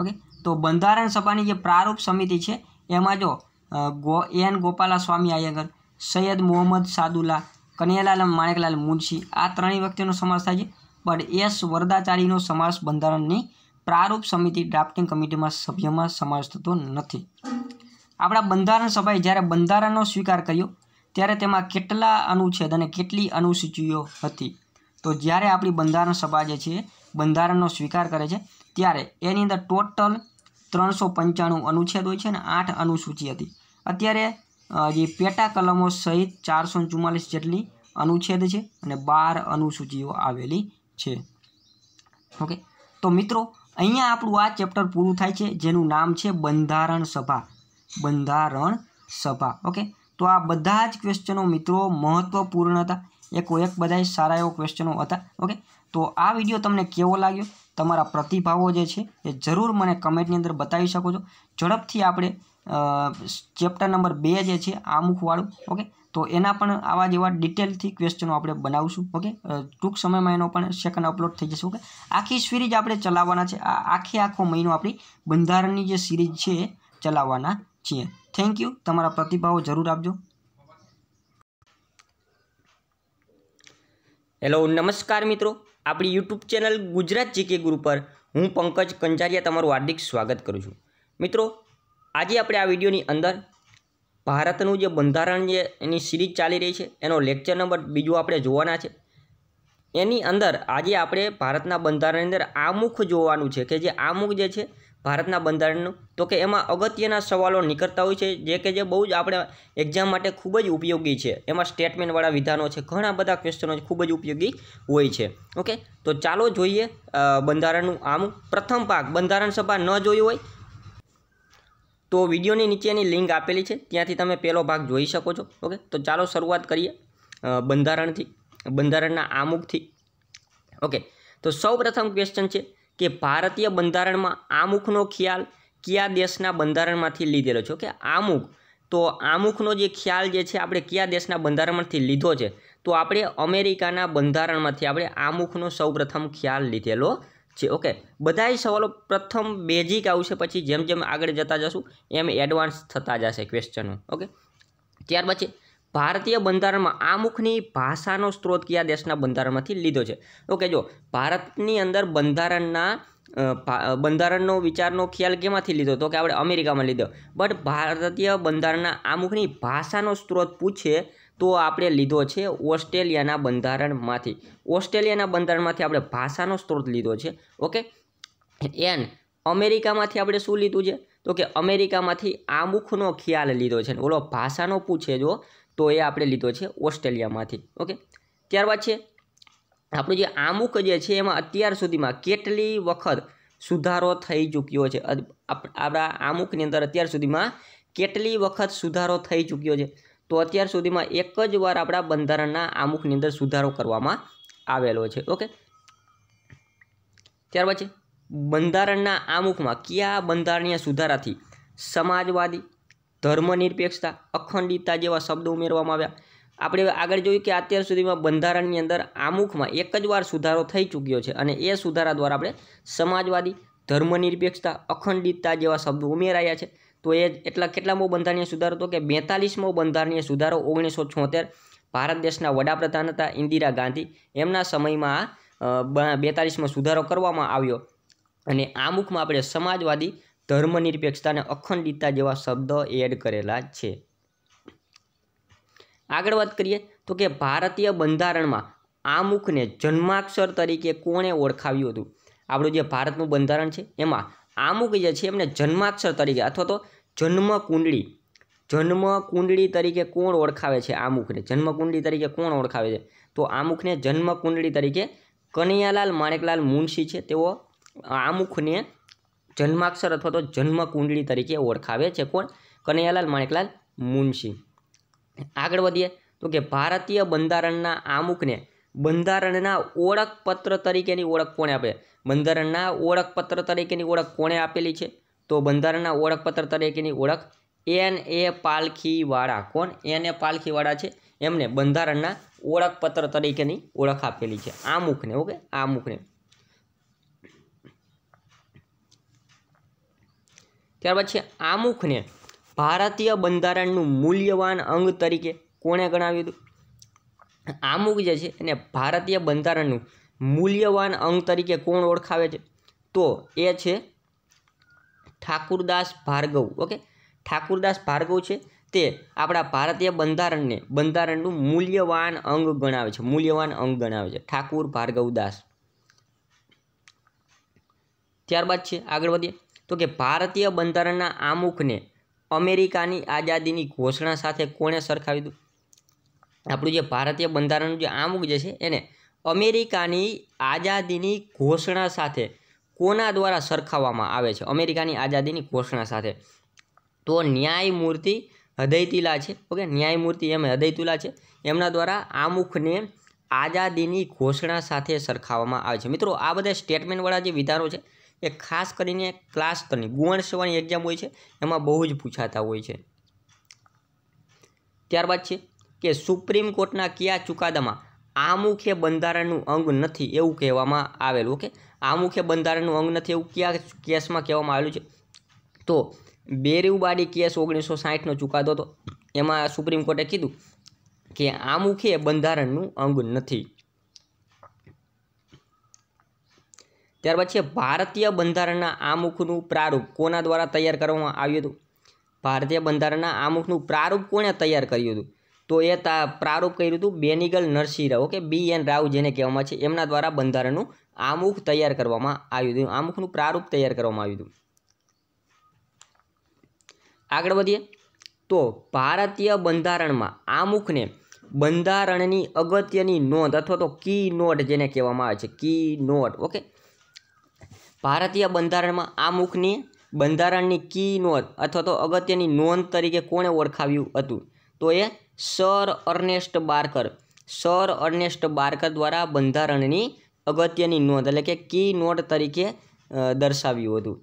ઓકે તો બંધારણ સભાની જે પ્રારૂપ સમિતિ છે એમાં જો ગો એન ગોપાલા સ્વામી આયંગર સૈયદ મોહમ્મદ સાદુલા કનૈયાલાલ માણેકલાલ મુનશી આ ત્રણેય વ્યક્તિઓનો સમાવેશ થાય છે બટ એસ વરદાચારીનો સમાવેશ બંધારણની પ્રારૂપ સમિતિ ડ્રાફ્ટિંગ કમિટીમાં સભ્યમાં સમાવેશ થતો નથી આપણા બંધારણ સભાએ જ્યારે બંધારણનો સ્વીકાર કર્યો ત્યારે તેમાં કેટલા અનુચ્છેદ અને કેટલી અનુસૂચિઓ હતી તો જ્યારે આપણી બંધારણ સભા જે છે બંધારણનો સ્વીકાર કરે છે ત્યારે એની અંદર ટોટલ ત્રણસો પંચાણું અનુચ્છેદ હોય છે અને આઠ અનુસૂચિ હતી અત્યારે જે પેટા કલમો સહિત ચારસો ચુમ્માલીસ જેટલી અનુચ્છેદ છે અને બાર અનુસૂચિઓ આવેલી છે ઓકે તો મિત્રો અહીંયા આપણું આ ચેપ્ટર પૂરું થાય છે જેનું નામ છે બંધારણ સભા બંધારણ સભા ઓકે તો આ બધા જ ક્વેશ્ચનો મિત્રો મહત્ત્વપૂર્ણ હતા એકો એક બધા સારા એવા ક્વેશ્ચનો હતા ઓકે તો આ વિડીયો તમને કેવો લાગ્યો તમારા પ્રતિભાવો જે છે એ જરૂર મને કમેન્ટની અંદર બતાવી શકો છો ઝડપથી આપણે ચેપ્ટર નંબર બે જે છે આમુખવાળું ઓકે તો એના પણ આવા જેવા ડિટેલથી ક્વેશ્ચનો આપણે બનાવશું ઓકે ટૂંક સમયમાં એનો પણ સેકન્ડ અપલોડ થઈ જશે ઓકે આખી સિરીજ આપણે ચલાવવાના છે આ આખે આખો મહિનો આપણી બંધારણની જે સિરીજ છે એ ચલાવવાના છીએ થેન્ક યુ તમારા પ્રતિભાવો જરૂર આપજો હેલો નમસ્કાર મિત્રો આપણી યુટ્યુબ ચેનલ ગુજરાત જીકે ગુરુ પર હું પંકજ કંજારિયા તમારું હાર્દિક સ્વાગત કરું છું મિત્રો આજે આપણે આ વિડીયોની અંદર ભારતનું જે બંધારણ જે એની સિરીઝ ચાલી રહી છે એનો લેક્ચર નંબર બીજો આપણે જોવાના છે એની અંદર આજે આપણે ભારતના બંધારણની અંદર આમુખ જોવાનું છે કે જે આમુખ જે છે ભારતના બંધારણનું તો કે એમાં અગત્યના સવાલો નીકળતા હોય છે જે કે જે બહુ જ આપણે એક્ઝામ માટે ખૂબ જ ઉપયોગી છે એમાં સ્ટેટમેન્ટવાળા વિધાનો છે ઘણા બધા ક્વેશ્ચનો ખૂબ જ ઉપયોગી હોય છે ઓકે તો ચાલો જોઈએ બંધારણનું આમ પ્રથમ પાક બંધારણ સભા ન જોયું હોય તો વિડીયોની નીચેની લિંક આપેલી છે ત્યાંથી તમે પહેલો ભાગ જોઈ શકો છો ઓકે તો ચાલો શરૂઆત કરીએ બંધારણથી બંધારણના આમુખથી ઓકે તો સૌ પ્રથમ ક્વેશ્ચન છે કે ભારતીય બંધારણમાં આમુખનો ખ્યાલ કયા દેશના બંધારણમાંથી લીધેલો છે કે આમુખ તો આમુખનો જે ખ્યાલ જે છે આપણે કયા દેશના બંધારણમાંથી લીધો છે તો આપણે અમેરિકાના બંધારણમાંથી આપણે આમુખનો સૌપ્રથમ ખ્યાલ લીધેલો છે ઓકે બધાય સવાલો પ્રથમ બેઝિક આવશે પછી જેમ જેમ આગળ જતા જશું એમ એડવાન્સ થતા જશે ક્વેશ્ચનો ઓકે ત્યાર પછી ભારતીય બંધારણમાં આમુખની ભાષાનો સ્ત્રોત કયા દેશના બંધારણમાંથી લીધો છે ઓકે જો ભારતની અંદર બંધારણના બંધારણનો વિચારનો ખ્યાલ કેમાંથી લીધો તો કે આપણે અમેરિકામાં લીધો બટ ભારતીય બંધારણના આમુખની ભાષાનો સ્ત્રોત પૂછે તો આપણે લીધો છે ઓસ્ટ્રેલિયાના બંધારણમાંથી ઓસ્ટ્રેલિયાના બંધારણમાંથી આપણે ભાષાનો સ્ત્રોત લીધો છે ઓકે એન અમેરિકામાંથી આપણે શું લીધું છે તો કે અમેરિકામાંથી આમુખનો ખ્યાલ લીધો છે ઓલો ભાષાનો પૂછે જો તો એ આપણે લીધો છે ઓસ્ટ્રેલિયામાંથી ઓકે ત્યારબાદ છે આપણું જે આમુક જે છે એમાં અત્યાર સુધીમાં કેટલી વખત સુધારો થઈ ચૂક્યો છે આપણા આમુકની અંદર અત્યાર સુધીમાં કેટલી વખત સુધારો થઈ ચૂક્યો છે તો અત્યાર સુધીમાં એક જ વાર આપણા બંધારણના આમુખની અંદર સુધારો કરવામાં આવેલો છે ઓકે ત્યારબાદ છે બંધારણના આમુખમાં કયા બંધારણીય સુધારાથી સમાજવાદી ધર્મનિરપેક્ષતા અખંડિતતા જેવા શબ્દો ઉમેરવામાં આવ્યા આપણે આગળ જોયું કે અત્યાર સુધીમાં બંધારણની અંદર આમુખમાં એક જ વાર સુધારો થઈ ચૂક્યો છે અને એ સુધારા દ્વારા આપણે સમાજવાદી ધર્મનિરપેક્ષતા અખંડિતતા જેવા શબ્દો ઉમેરાયા છે તો એ એટલા કેટલામો બંધારણીય સુધારો તો કે બેતાલીસમો બંધારણીય સુધારો ઓગણીસો છોતેર ભારત દેશના વડાપ્રધાન હતા ઇન્દિરા ગાંધી એમના સમયમાં આ બેતાલીસમાં સુધારો કરવામાં આવ્યો અને આમુખમાં આપણે સમાજવાદી ધર્મનિરપેક્ષતા અને અખંડિતતા જેવા શબ્દ એડ કરેલા છે આગળ વાત કરીએ તો કે ભારતીય બંધારણમાં આમુખને જન્માક્ષર તરીકે કોણે ઓળખાવ્યું હતું આપણું જે ભારતનું બંધારણ છે એમાં આમુખ જે છે એમને જન્માક્ષર તરીકે અથવા તો જન્મ કુંડળી જન્મ કુંડળી તરીકે કોણ ઓળખાવે છે આમુખને જન્મ કુંડળી તરીકે કોણ ઓળખાવે છે તો આમુખને જન્મ કુંડળી તરીકે કનૈયાલાલ માણેકલાલ મુનશી છે તેઓ આમુખને જન્માક્ષર અથવા તો જન્મ કુંડળી તરીકે ઓળખાવે છે કોણ કનૈયાલાલ માણેકલાલ મુનશી આગળ વધીએ તો કે ભારતીય બંધારણના આમુખને બંધારણના ઓળખપત્ર તરીકેની ઓળખ કોણે આપે બંધારણના ઓળખપત્ર તરીકેની ઓળખ કોણે આપેલી છે તો બંધારણના ઓળખપત્ર તરીકેની ઓળખ એન એ પાલખીવાળા કોણ એન એ પાલખીવાળા છે એમને બંધારણના ઓળખપત્ર તરીકેની ઓળખ આપેલી છે આમુખને ઓકે આમુખને ત્યારબાદ છે આમુખને ભારતીય બંધારણનું મૂલ્યવાન અંગ તરીકે કોણે ગણાવ્યું હતું આમુખ જે છે એને ભારતીય બંધારણનું મૂલ્યવાન અંગ તરીકે કોણ ઓળખાવે છે તો એ છે ઠાકુરદાસ ભાર્ગવ ઓકે ઠાકુરદાસ ભાર્ગવ છે તે આપણા ભારતીય બંધારણને બંધારણનું મૂલ્યવાન અંગ ગણાવે છે મૂલ્યવાન અંગ ગણાવે છે ઠાકુર ભાર્ગવદાસ ત્યારબાદ છે આગળ વધીએ તો કે ભારતીય બંધારણના આમુખને અમેરિકાની આઝાદીની ઘોષણા સાથે કોણે સરખાવી દીધું આપણું જે ભારતીય બંધારણનું જે આમુખ જે છે એને અમેરિકાની આઝાદીની ઘોષણા સાથે કોના દ્વારા સરખાવવામાં આવે છે અમેરિકાની આઝાદીની ઘોષણા સાથે તો ન્યાયમૂર્તિ હૃદયતિલા છે ઓકે ન્યાયમૂર્તિ એમ હૃદયતુલા છે એમના દ્વારા આમુખને આઝાદીની ઘોષણા સાથે સરખાવવામાં આવે છે મિત્રો આ બધા સ્ટેટમેન્ટવાળા જે વિધાનો છે એ ખાસ કરીને ક્લાસ તની ગુવાણ સેવાની એક્ઝામ હોય છે એમાં બહુ જ પૂછાતા હોય છે ત્યારબાદ છે કે સુપ્રીમ કોર્ટના કયા ચુકાદામાં આમુખે બંધારણનું અંગ નથી એવું કહેવામાં આવેલું ઓકે આમુખે બંધારણનું અંગ નથી એવું કયા કેસમાં કહેવામાં આવેલું છે તો બેરીવબાડી કેસ ઓગણીસો સાહીઠનો ચુકાદો હતો એમાં સુપ્રીમ કોર્ટે કીધું કે આમુખે બંધારણનું અંગ નથી ત્યારબાદ છે ભારતીય બંધારણના આમુખનું પ્રારૂપ કોના દ્વારા તૈયાર કરવામાં આવ્યું હતું ભારતીય બંધારણના આમુખનું પ્રારૂપ કોણે તૈયાર કર્યું હતું તો એ તા પ્રારૂપ કર્યું હતું Benegal Narasimha Rao okay B N Rau જેને કહેવામાં છે એમના દ્વારા બંધારણનું આમુખ તૈયાર કરવામાં આવ્યું હતું આમુખનું પ્રારૂપ તૈયાર કરવામાં આવ્યું હતું આગળ વધીએ તો ભારતીય બંધારણમાં આમુખને બંધારણની અગત્યની નોંધ અથવા તો કી નોટ જેને કહેવામાં આવે છે કી નોટ ઓકે ભારતીય બંધારણમાં આ મુખની બંધારણની કી નોંધ અથવા તો અગત્યની નોંધ તરીકે કોણે ઓળખાવ્યું હતું તો એ sir Ernest Barker sir Ernest Barker દ્વારા બંધારણની અગત્યની નોંધ એટલે કે કી નોટ તરીકે દર્શાવ્યું હતું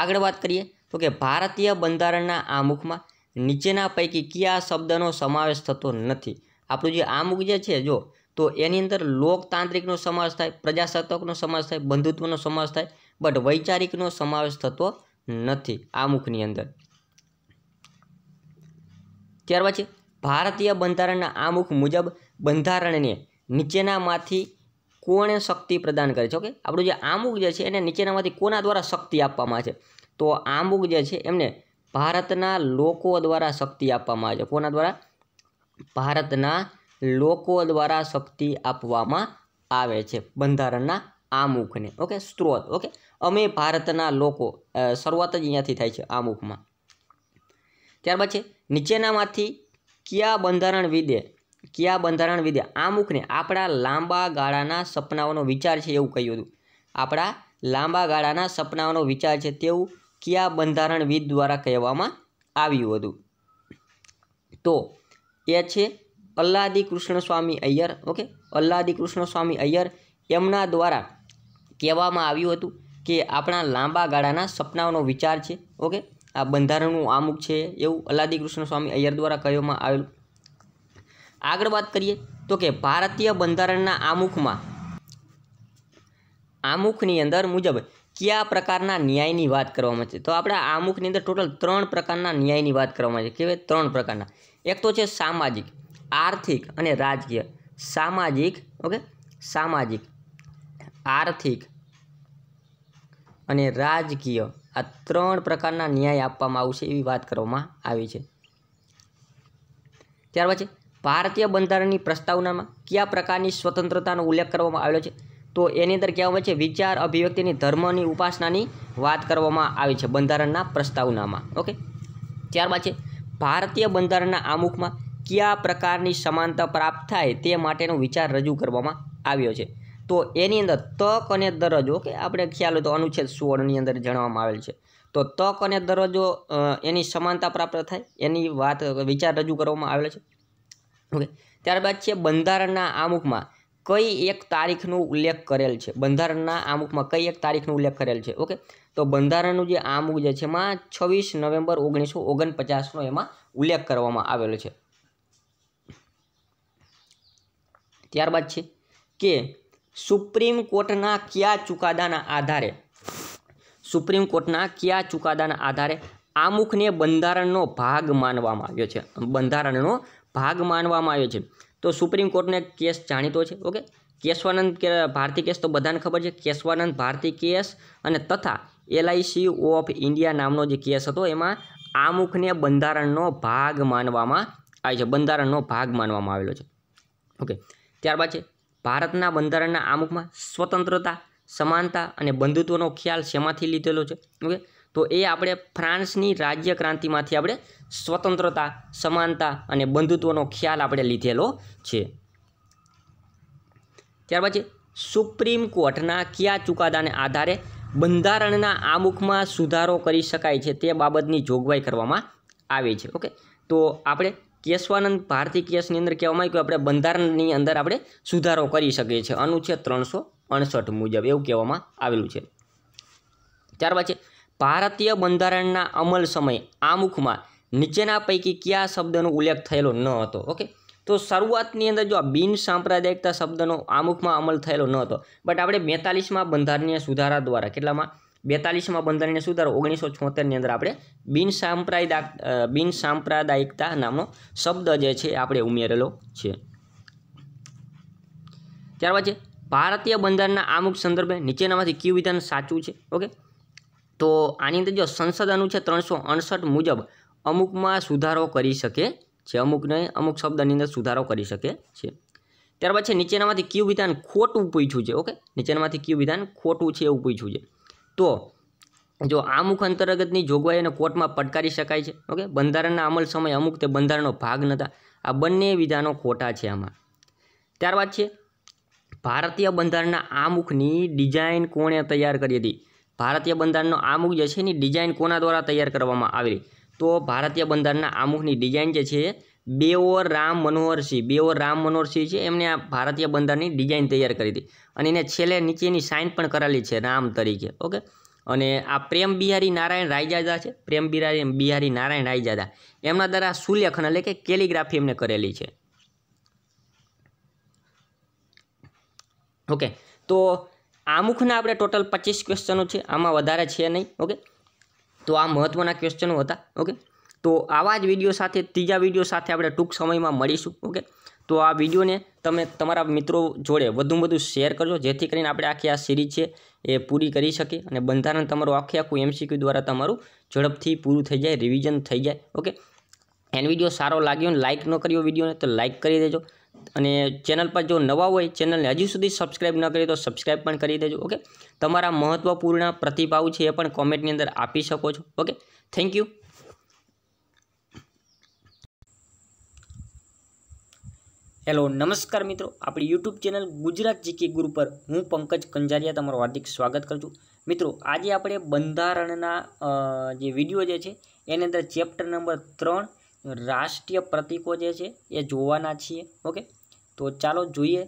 આગળ વાત કરીએ તો કે ભારતીય બંધારણના આમુખમાં નીચેના પૈકી કયા શબ્દનો સમાવેશ થતો નથી આપણું જે આમુખ જે છે જો તો એની અંદર લોકતાંત્રિકનો સમાવેશ થાય પ્રજાસત્તાકનો સમાવેશ થાય બંધુત્વનો સમાવેશ થાય બટ વૈચારિકનો સમાવેશ થતો નથી આ મુખની અંદર ત્યાર પછી ભારતીય બંધારણના આમુખ મુજબ બંધારણને નીચેનામાંથી કોણે શક્તિ પ્રદાન કરે છે ઓકે આપણું જે આમુખ જે છે એને નીચેનામાંથી કોના દ્વારા શક્તિ આપવામાં છે તો આમુખ જે છે એમને ભારતના લોકો દ્વારા શક્તિ આપવામાં આવે છે કોના દ્વારા ભારતના લોકો દ્વારા શક્તિ આપવામાં આવે છે બંધારણના આમુખને ઓકે સ્ત્રોત ઓકે અમે ભારતના લોકો શરૂઆત જ અહીંયાથી થાય છે આમુખમાં ત્યારબાદ છે નીચેનામાંથી કયા બંધારણ વિદે કયા બંધારણ વિદે આમુખને આપણા લાંબા ગાળાના સપનાઓનો વિચાર છે એવું કહ્યું હતું આપણા લાંબા ગાળાના સપનાઓનો વિચાર છે તેવું કયા બંધારણવિદ દ્વારા કહેવામાં આવ્યું હતું તો એ છે અલ્લાદી કૃષ્ણ અય્યર ઓકે અલ્લાદી કૃષ્ણસ્વામી સ્વામી અય્યર એમના દ્વારા કહેવામાં આવ્યું હતું કે આપણા લાંબા ગાળાના સપનાઓનો વિચાર છે ઓકે આ બંધારણનું આમુક છે એવું અલ્લાદી કૃષ્ણ સ્વામી અય્યર દ્વારા કહેવામાં આવેલું આગળ વાત કરીએ તો કે ભારતીય બંધારણના આમુખમાં આમુખની અંદર મુજબ કયા પ્રકારના ન્યાયની વાત કરવામાં છે તો આપણે આમુખની અંદર ટોટલ ત્રણ પ્રકારના ન્યાયની વાત કરવામાં છે કે ત્રણ પ્રકારના એક તો છે સામાજિક આર્થિક અને રાજકીય સામાજિક ઓકે સામાજિક આર્થિક અને રાજકીય આ ત્રણ પ્રકારના ન્યાય આપવામાં આવશે એવી વાત કરવામાં આવી છે ત્યાર પછી ભારતીય બંધારણની પ્રસ્તાવનામાં કયા પ્રકારની સ્વતંત્રતાનો ઉલ્લેખ કરવામાં આવ્યો છે તો એની અંદર કહેવામાં છે વિચાર અભિવ્યક્તિની ધર્મની ઉપાસનાની વાત કરવામાં આવી છે બંધારણના પ્રસ્તાવનામાં ઓકે ત્યારબાદ છે ભારતીય બંધારણના આમુખમાં કયા પ્રકારની સમાનતા પ્રાપ્ત થાય તે માટેનો વિચાર રજૂ કરવામાં આવ્યો છે તો એની અંદર તક અને દરજ્જો કે આપણે ખ્યાલ હોય તો અનુચ્છેદ સોળની અંદર જણાવવામાં આવેલ છે તો તક અને દરજ્જો એની સમાનતા પ્રાપ્ત થાય એની વાત વિચાર રજૂ કરવામાં આવેલો છે ઓકે ત્યારબાદ છે બંધારણના આમુખમાં કઈ એક તારીખનો ઉલ્લેખ કરેલ છે બંધારણના આમુખમાં કઈ એક તારીખનો ઉલ્લેખ કરેલ છે ઓકે તો બંધારણનું જે આમુખ જે છે એમાં છવ્વીસ નવેમ્બર ઓગણીસો ઓગણપચાસનો એમાં ઉલ્લેખ કરવામાં આવેલો છે ત્યારબાદ છે કે સુપ્રીમ કોર્ટના કયા ચુકાદાના આધારે સુપ્રીમ કોર્ટના કયા ચુકાદાના આધારે આમુખને બંધારણનો ભાગ માનવામાં આવ્યો છે બંધારણનો ભાગ માનવામાં આવ્યો છે તો સુપ્રીમ કોર્ટને કેસ જાણીતો છે ઓકે કેશવાનંદ ભારતી કેસ તો બધાને ખબર છે કેશવાનંદ ભારતી કેસ અને તથા એલઆઈસી ઓફ ઇન્ડિયા નામનો જે કેસ હતો એમાં આમુખને બંધારણનો ભાગ માનવામાં આવે છે બંધારણનો ભાગ માનવામાં આવેલો છે ઓકે ત્યારબાદ છે ભારતના બંધારણના આમુખમાં સ્વતંત્રતા સમાનતા અને બંધુત્વનો ખ્યાલ શેમાંથી લીધેલો છે ઓકે તો એ આપણે ફ્રાન્સની રાજ્ય ક્રાંતિમાંથી આપણે સ્વતંત્રતા સમાનતા અને બંધુત્વનો ખ્યાલ આપણે લીધેલો છે ત્યારબાદ છે સુપ્રીમ કોર્ટના કયા ચુકાદાને આધારે બંધારણના આમુખમાં સુધારો કરી શકાય છે તે બાબતની જોગવાઈ કરવામાં આવી છે ઓકે તો આપણે કેશવાનંદ ભારતી કેસની અંદર કહેવામાં આવ્યું કે આપણે બંધારણની અંદર આપણે સુધારો કરી શકીએ છીએ અનુચ્છેદ ત્રણસો અડસઠ મુજબ એવું કહેવામાં આવેલું છે ત્યારબાદ છે ભારતીય બંધારણના અમલ સમયે આમુખમાં નીચેના પૈકી કયા શબ્દનો ઉલ્લેખ થયેલો ન હતો ઓકે તો શરૂઆતની અંદર જો આ બિન સાંપ્રદાયિકતા શબ્દનો આમુખમાં અમલ થયેલો ન હતો બટ આપણે બેતાલીસમાં બંધારણીય સુધારા દ્વારા કેટલામાં બેતાલીસમાં બંધારણીય સુધારો ઓગણીસો છોતેરની અંદર આપણે બિનસાંપ્રાદાયિક બિનસાંપ્રદાયિકતા નામનો શબ્દ જે છે આપણે ઉમેરેલો છે ત્યારબાદ છે ભારતીય બંધારણના આમુખ સંદર્ભે નીચેનામાંથી કયું વિધાન સાચું છે ઓકે તો આની અંદર જો સંસદ અનુચ્છેદ ત્રણસો અડસઠ મુજબ અમુકમાં સુધારો કરી શકે છે અમુક નહીં અમુક શબ્દની અંદર સુધારો કરી શકે છે ત્યારબાદ છે નીચેનામાંથી કયું વિધાન ખોટું પૂછ્યું છે ઓકે નીચેનામાંથી કયું વિધાન ખોટું છે એવું પૂછ્યું છે તો જો આમુખ અંતર્ગતની જોગવાઈ જોગવાઈઓને કોર્ટમાં પડકારી શકાય છે ઓકે બંધારણના અમલ સમય અમુક તે બંધારણનો ભાગ નહોતા આ બંને વિધાનો ખોટા છે આમાં ત્યારબાદ છે ભારતીય બંધારણના આમુખની ડિઝાઇન કોણે તૈયાર કરી હતી ભારતીય બંધારણનો આમુખ જે છે એની ડિઝાઇન કોના દ્વારા તૈયાર કરવામાં આવેલી તો ભારતીય બંધારણના આમુખની ડિઝાઇન જે છે બે ઓર રામ મનોહરસિંહ બેઓર રામ મનોહરસિંહ છે એમને આ ભારતીય બંદરની ડિઝાઇન તૈયાર કરી હતી અને એને છેલ્લે નીચેની સાઇન પણ કરેલી છે રામ તરીકે ઓકે અને આ પ્રેમ બિહારી નારાયણ રાયજાદા છે પ્રેમ બિહારી બિહારી નારાયણ રાયજાદા એમના દ્વારા સુલેખન એટલે કે કેલિગ્રાફી એમને કરેલી છે ઓકે તો આમુખના આપણે ટોટલ પચીસ ક્વેશ્ચનો છે આમાં વધારે છે નહીં ઓકે તો આ મહત્ત્વના ક્વેશ્ચનો હતા ઓકે તો આવા જ વિડીયો સાથે ત્રીજા વિડીયો સાથે આપણે ટૂંક સમયમાં મળીશું ઓકે તો આ વિડીયોને તમે તમારા મિત્રો જોડે વધુ વધુ શેર કરજો જેથી કરીને આપણે આખી આ સિરીઝ છે એ પૂરી કરી શકીએ અને બંધારણ તમારું આખે આખું એમસીક્યુ દ્વારા તમારું ઝડપથી પૂરું થઈ જાય રિવિઝન થઈ જાય ઓકે એન વિડીયો સારો લાગ્યો ને લાઇક ન કર્યો વિડીયોને તો લાઇક કરી દેજો અને ચેનલ પર જો નવા હોય ચેનલને હજી સુધી સબસ્ક્રાઈબ ન કરી તો સબસ્ક્રાઇબ પણ કરી દેજો ઓકે તમારા મહત્ત્વપૂર્ણ પ્રતિભાવ છે એ પણ કોમેન્ટની અંદર આપી શકો છો ઓકે થેન્ક યુ હેલો નમસ્કાર મિત્રો આપણી યુટ્યુબ ચેનલ ગુજરાત જીકે ગુરુ પર હું પંકજ કંજારિયા તમારું હાર્દિક સ્વાગત કરું છું મિત્રો આજે આપણે બંધારણના જે વિડીયો જે છે એની અંદર ચેપ્ટર નંબર ત્રણ રાષ્ટ્રીય પ્રતિકો જે છે એ જોવાના છીએ ઓકે તો ચાલો જોઈએ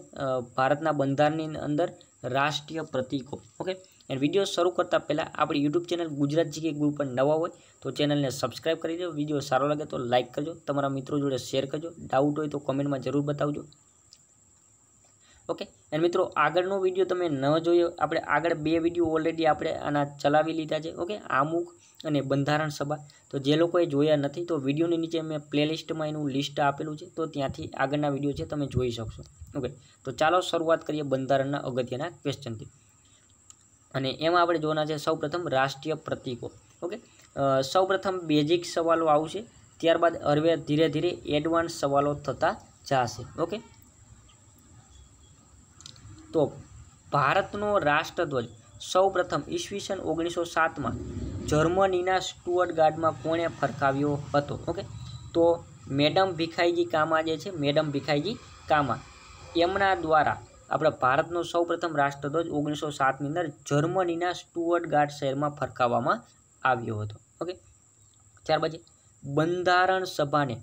ભારતના બંધારણની અંદર રાષ્ટ્રીય પ્રતિકો ઓકે એન્ડ વિડીયો શરૂ કરતાં પહેલાં આપણી યુટ્યુબ ચેનલ ગુજરાત જીકે ગુરુ પર નવા હોય તો ચેનલને સબસ્ક્રાઈબ કરી દો વિડીયો સારો લાગે તો લાઇક કરજો તમારા મિત્રો જોડે શેર કરજો ડાઉટ હોય તો કોમેન્ટમાં જરૂર બતાવજો ઓકે એન્ડ મિત્રો આગળનો વિડીયો તમે ન જોયો આપણે આગળ બે વિડીયો ઓલરેડી આપણે આના ચલાવી લીધા છે ઓકે આમુખ અને બંધારણ સભા તો જે લોકોએ જોયા નથી તો વિડીયોની નીચે મેં પ્લેલિસ્ટમાં એનું લિસ્ટ આપેલું છે તો ત્યાંથી આગળના વિડીયો છે તમે જોઈ શકશો ઓકે તો ચાલો શરૂઆત કરીએ બંધારણના અગત્યના ક્વેશ્ચનથી અને એમાં આપણે જોવાના છે સૌપ્રથમ રાષ્ટ્રીય પ્રતિકો ઓકે સૌપ્રથમ બેઝિક સવાલો આવશે ત્યારબાદ હવે ધીરે ધીરે એડવાન્સ સવાલો થતા જશે ઓકે તો ભારતનો રાષ્ટ્રધ્વજ સૌપ્રથમ ઈસવીસન ઓગણીસો સાતમાં જર્મનીના સ્ટુઅર્ટગાર્ડમાં કોણે ફરકાવ્યો હતો ઓકે તો મેડમ ભીખાઈજી કામા જે છે મેડમ ભીખાઈજી કામા એમના દ્વારા આપણા ભારતનો સૌપ્રથમ રાષ્ટ્રધ્વજ ઓગણીસો સાતની અંદર જર્મનીના સ્ટુઅર્ટગાર્ડ શહેરમાં ફરકાવવામાં આવ્યો હતો ઓકે ત્યાર પછી બંધારણ સભાને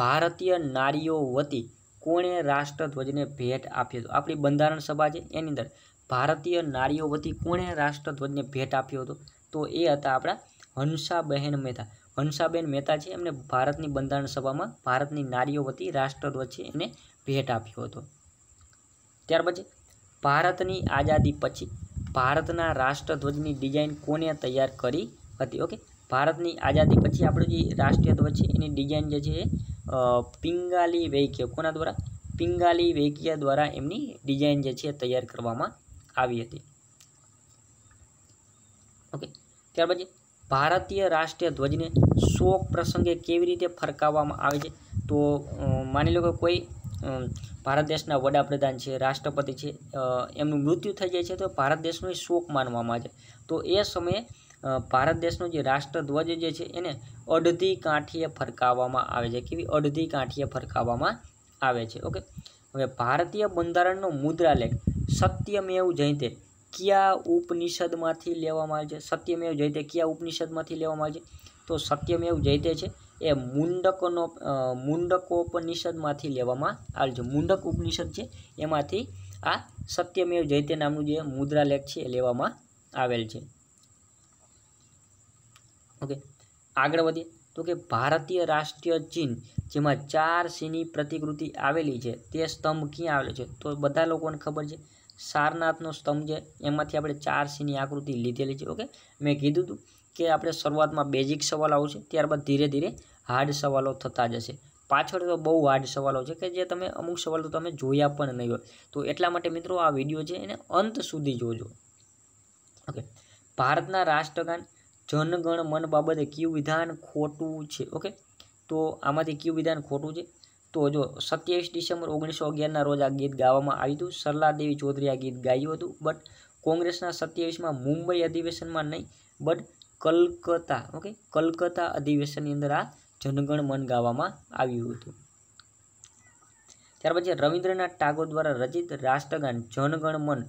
ભારતીય નારીઓ વતી કોણે રાષ્ટ્રધ્વજને ભેટ આપ્યો હતો આપણી બંધારણ સભા છે એની અંદર ભારતીય નારીઓ વતી કોણે રાષ્ટ્રધ્વજને ભેટ આપ્યો હતો તો એ હતા આપણા હંસાબહેન મહેતા હંસાબેન મહેતા છે એમને ભારતની બંધારણ સભામાં ભારતની નારીઓ વતી રાષ્ટ્રધ્વજ છે એને ભેટ આપ્યો હતો ત્યાર પછી ભારતની આઝાદી પછી ભારતના રાષ્ટ્રધ્વજની ડિઝાઇન કોને તૈયાર કરી હતી ઓકે ભારતની આઝાદી પછી આપણો જે રાષ્ટ્રીય ધ્વજ છે એની ડિઝાઇન જે છે પિંગાલી વૈકીય કોના દ્વારા પિંગાલી વૈક્ય દ્વારા એમની ડિઝાઇન જે છે તૈયાર કરવામાં આવી હતી ઓકે ત્યાર પછી ભારતીય રાષ્ટ્રીય ધ્વજને શોક પ્રસંગે કેવી રીતે ફરકાવવામાં આવે છે તો માની લો કે કોઈ ભારત દેશના વડાપ્રધાન છે રાષ્ટ્રપતિ છે એમનું મૃત્યુ થઈ જાય છે તો ભારત દેશનો એ શોક માનવામાં આવે છે તો એ સમયે ભારત દેશનો જે રાષ્ટ્રધ્વજ જે છે એને અડધી કાંઠીએ ફરકાવવામાં આવે છે કેવી અડધી કાંઠીએ ફરકાવવામાં આવે છે ઓકે હવે ભારતીય બંધારણનો મુદ્રાલેખ સત્યમેવ જયતે કયા ઉપનિષદમાંથી લેવામાં આવે છે સત્યમેવ જયતે કયા ઉપનિષદમાંથી લેવામાં આવે છે તો સત્યમેવ જયતે છે એ મુંડકોનો મુંડકોપનિષદમાંથી લેવામાં આવેલ છે મુંડક ઉપનિષદ છે એમાંથી આ સત્યમેવ જયતે નામનું જે મુદ્રાલેખ છે એ લેવામાં આવેલ છે ઓકે આગળ વધીએ તો કે ભારતીય રાષ્ટ્રીય ચિહ્ન જેમાં ચાર સિંહની પ્રતિકૃતિ આવેલી છે તે સ્તંભ ક્યાં આવેલો છે તો બધા લોકોને ખબર છે સારનાથનો સ્તંભ છે એમાંથી આપણે ચાર સિંહની આકૃતિ લીધેલી છે ઓકે મેં કીધું હતું કે આપણે શરૂઆતમાં બેઝિક સવાલ આવશે ત્યારબાદ ધીરે ધીરે હાર્ડ સવાલો થતા જશે પાછળ તો બહુ હાર્ડ સવાલો છે કે જે તમે અમુક સવાલો તમે જોયા પણ નહીં હોય તો એટલા માટે મિત્રો આ વિડીયો છે એને અંત સુધી જોજો ઓકે ભારતના રાષ્ટ્રગાન જનગણ મન બાબતે કયું વિધાન ખોટું છે ઓકે તો આમાંથી કયું વિધાન ખોટું છે તો જો સત્યાવીસ ડિસેમ્બર ઓગણીસો અગિયારના રોજ આ ગીત ગાવામાં આવ્યું હતું સરલાદેવી ચૌધરી આ ગીત ગાયું હતું બટ કોંગ્રેસના સત્યાવીસમાં મુંબઈ અધિવેશનમાં નહીં બટ કલકત્તા ઓકે કલકત્તા અધિવેશનની અંદર આ જનગણ મન ગાવામાં આવ્યું હતું ત્યાર પછી રવિન્દ્રનાથ ટાગોર દ્વારા રચિત રાષ્ટ્રગાન જનગણ મન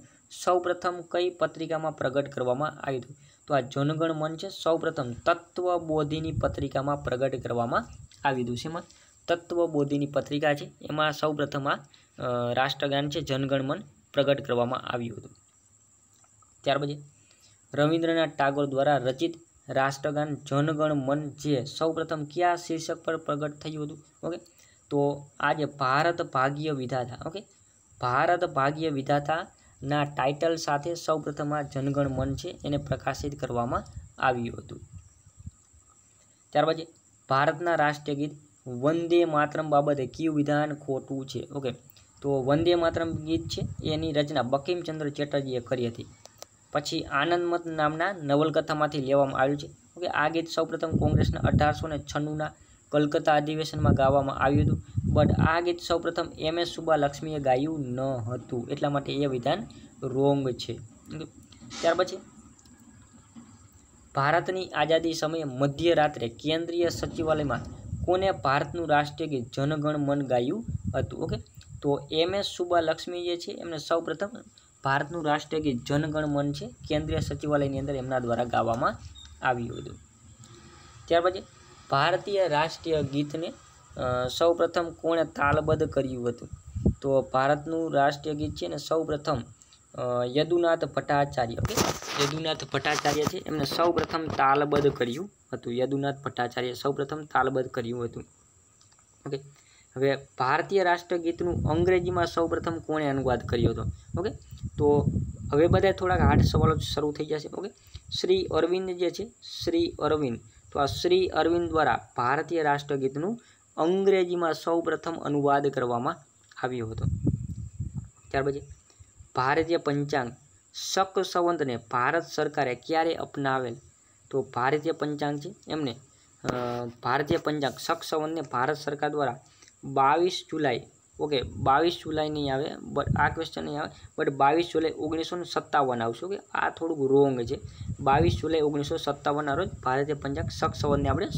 સૌપ્રથમ કઈ પત્રિકામાં પ્રગટ કરવામાં આવ્યું હતું તો આ જનગણ મન છે સૌપ્રથમ તત્વબોધિની પત્રિકામાં પ્રગટ કરવામાં આવ્યું હતું શેમાં તત્વબોધિની પત્રિકા છે એમાં સૌ પ્રથમ આ રાષ્ટ્રગાન છે જનગણ મન પ્રગટ કરવામાં આવ્યું હતું ત્યાર પછી રવિન્દ્રનાથ ટાગોર દ્વારા રચિત રાષ્ટ્રગાન જનગણ મન જે સૌપ્રથમ કયા શીર્ષક પર પ્રગટ થયું હતું ઓકે તો આજે ભારત ભાગ્ય વિધાતા ઓકે ભારત ભાગ્ય વિધાતાના ટાઇટલ સાથે સૌપ્રથમ આ જનગણ મન છે એને પ્રકાશિત કરવામાં આવ્યું હતું ત્યાર પછી ભારતના રાષ્ટ્રીય ગીત વંદે માતરમ બાબતે કયું વિધાન ખોટું છે ઓકે તો વંદે માતરમ ગીત છે એની રચના બકીમચંદ્ર ચેટર્જીએ કરી હતી પછી આનંદમત નામના નવલકથામાંથી લેવામાં આવ્યું છે ઓકે આ ગીત સૌપ્રથમ કોંગ્રેસના અઢારસો ને છન્નુંના કલકત્તા અધિવેશનમાં ગાવામાં આવ્યું હતું બટ આ ગીત સૌપ્રથમ એમ એસ સુબ્બાલક્ષ્મીએ ગાયું ન હતું એટલા માટે એ વિધાન રોંગ છે ત્યાર પછી ભારતની આઝાદી સમયે મધ્ય રાત્રે કેન્દ્રીય સચિવાલયમાં કોને ભારતનું રાષ્ટ્રીય ગીત જનગણ મન ગાયું હતું ઓકે તો એમ એસ સુબ્બાલક્ષ્મી જે છે એમને સૌપ્રથમ ભારતનું રાષ્ટ્રીય ગીત જનગણમન છે કેન્દ્રીય સચિવાલયની અંદર એમના દ્વારા ગાવામાં આવ્યું હતું ત્યાર પછી ભારતીય રાષ્ટ્રીય ગીતને સૌપ્રથમ કોણે તાલબદ્ધ કર્યું હતું તો ભારતનું રાષ્ટ્રીય ગીત છે ને સૌપ્રથમ યદુનાથ ભટ્ટાચાર્ય ઓકે યદુનાથ ભટ્ટાચાર્ય છે એમને સૌપ્રથમ તાલબદ્ધ કર્યું હતું યદુનાથ ભટ્ટાચાર્ય સૌપ્રથમ તાલબદ્ધ કર્યું હતું ઓકે હવે ભારતીય રાષ્ટ્રગીતનું અંગ્રેજીમાં સૌપ્રથમ કોણે અનુવાદ કર્યો હતો ઓકે તો હવે બધા થોડાક આઠ સવાલો શરૂ થઈ જશે ઓકે શ્રી અરવિંદ જે છે શ્રી અરવિંદ તો આ શ્રી અરવિંદ દ્વારા ભારતીય રાષ્ટ્રગીતનું અંગ્રેજીમાં સૌપ્રથમ અનુવાદ કરવામાં આવ્યો હતો ત્યાર પછી ભારતીય પંચાંગ શક સંવંતને ભારત સરકારે ક્યારે અપનાવેલ તો ભારતીય પંચાંગ છે એમને ભારતીય પંચાંગ શક સંવંતને ભારત સરકાર દ્વારા બાવીસ જુલાઈ ઓકે બાવીસ જુલાઈ નહીં આવે બટ આ ક્વેશ્ચન નહીં આવે બટ બાવીસ જુલાઈ ઓગણીસો સત્તાવન આવશે ઓકે આ થોડુંક રોંગ છે બાવીસ જુલાઈ ઓગણીસો સત્તાવનના રોજ ભારતીય પંજાબ શખ આપણે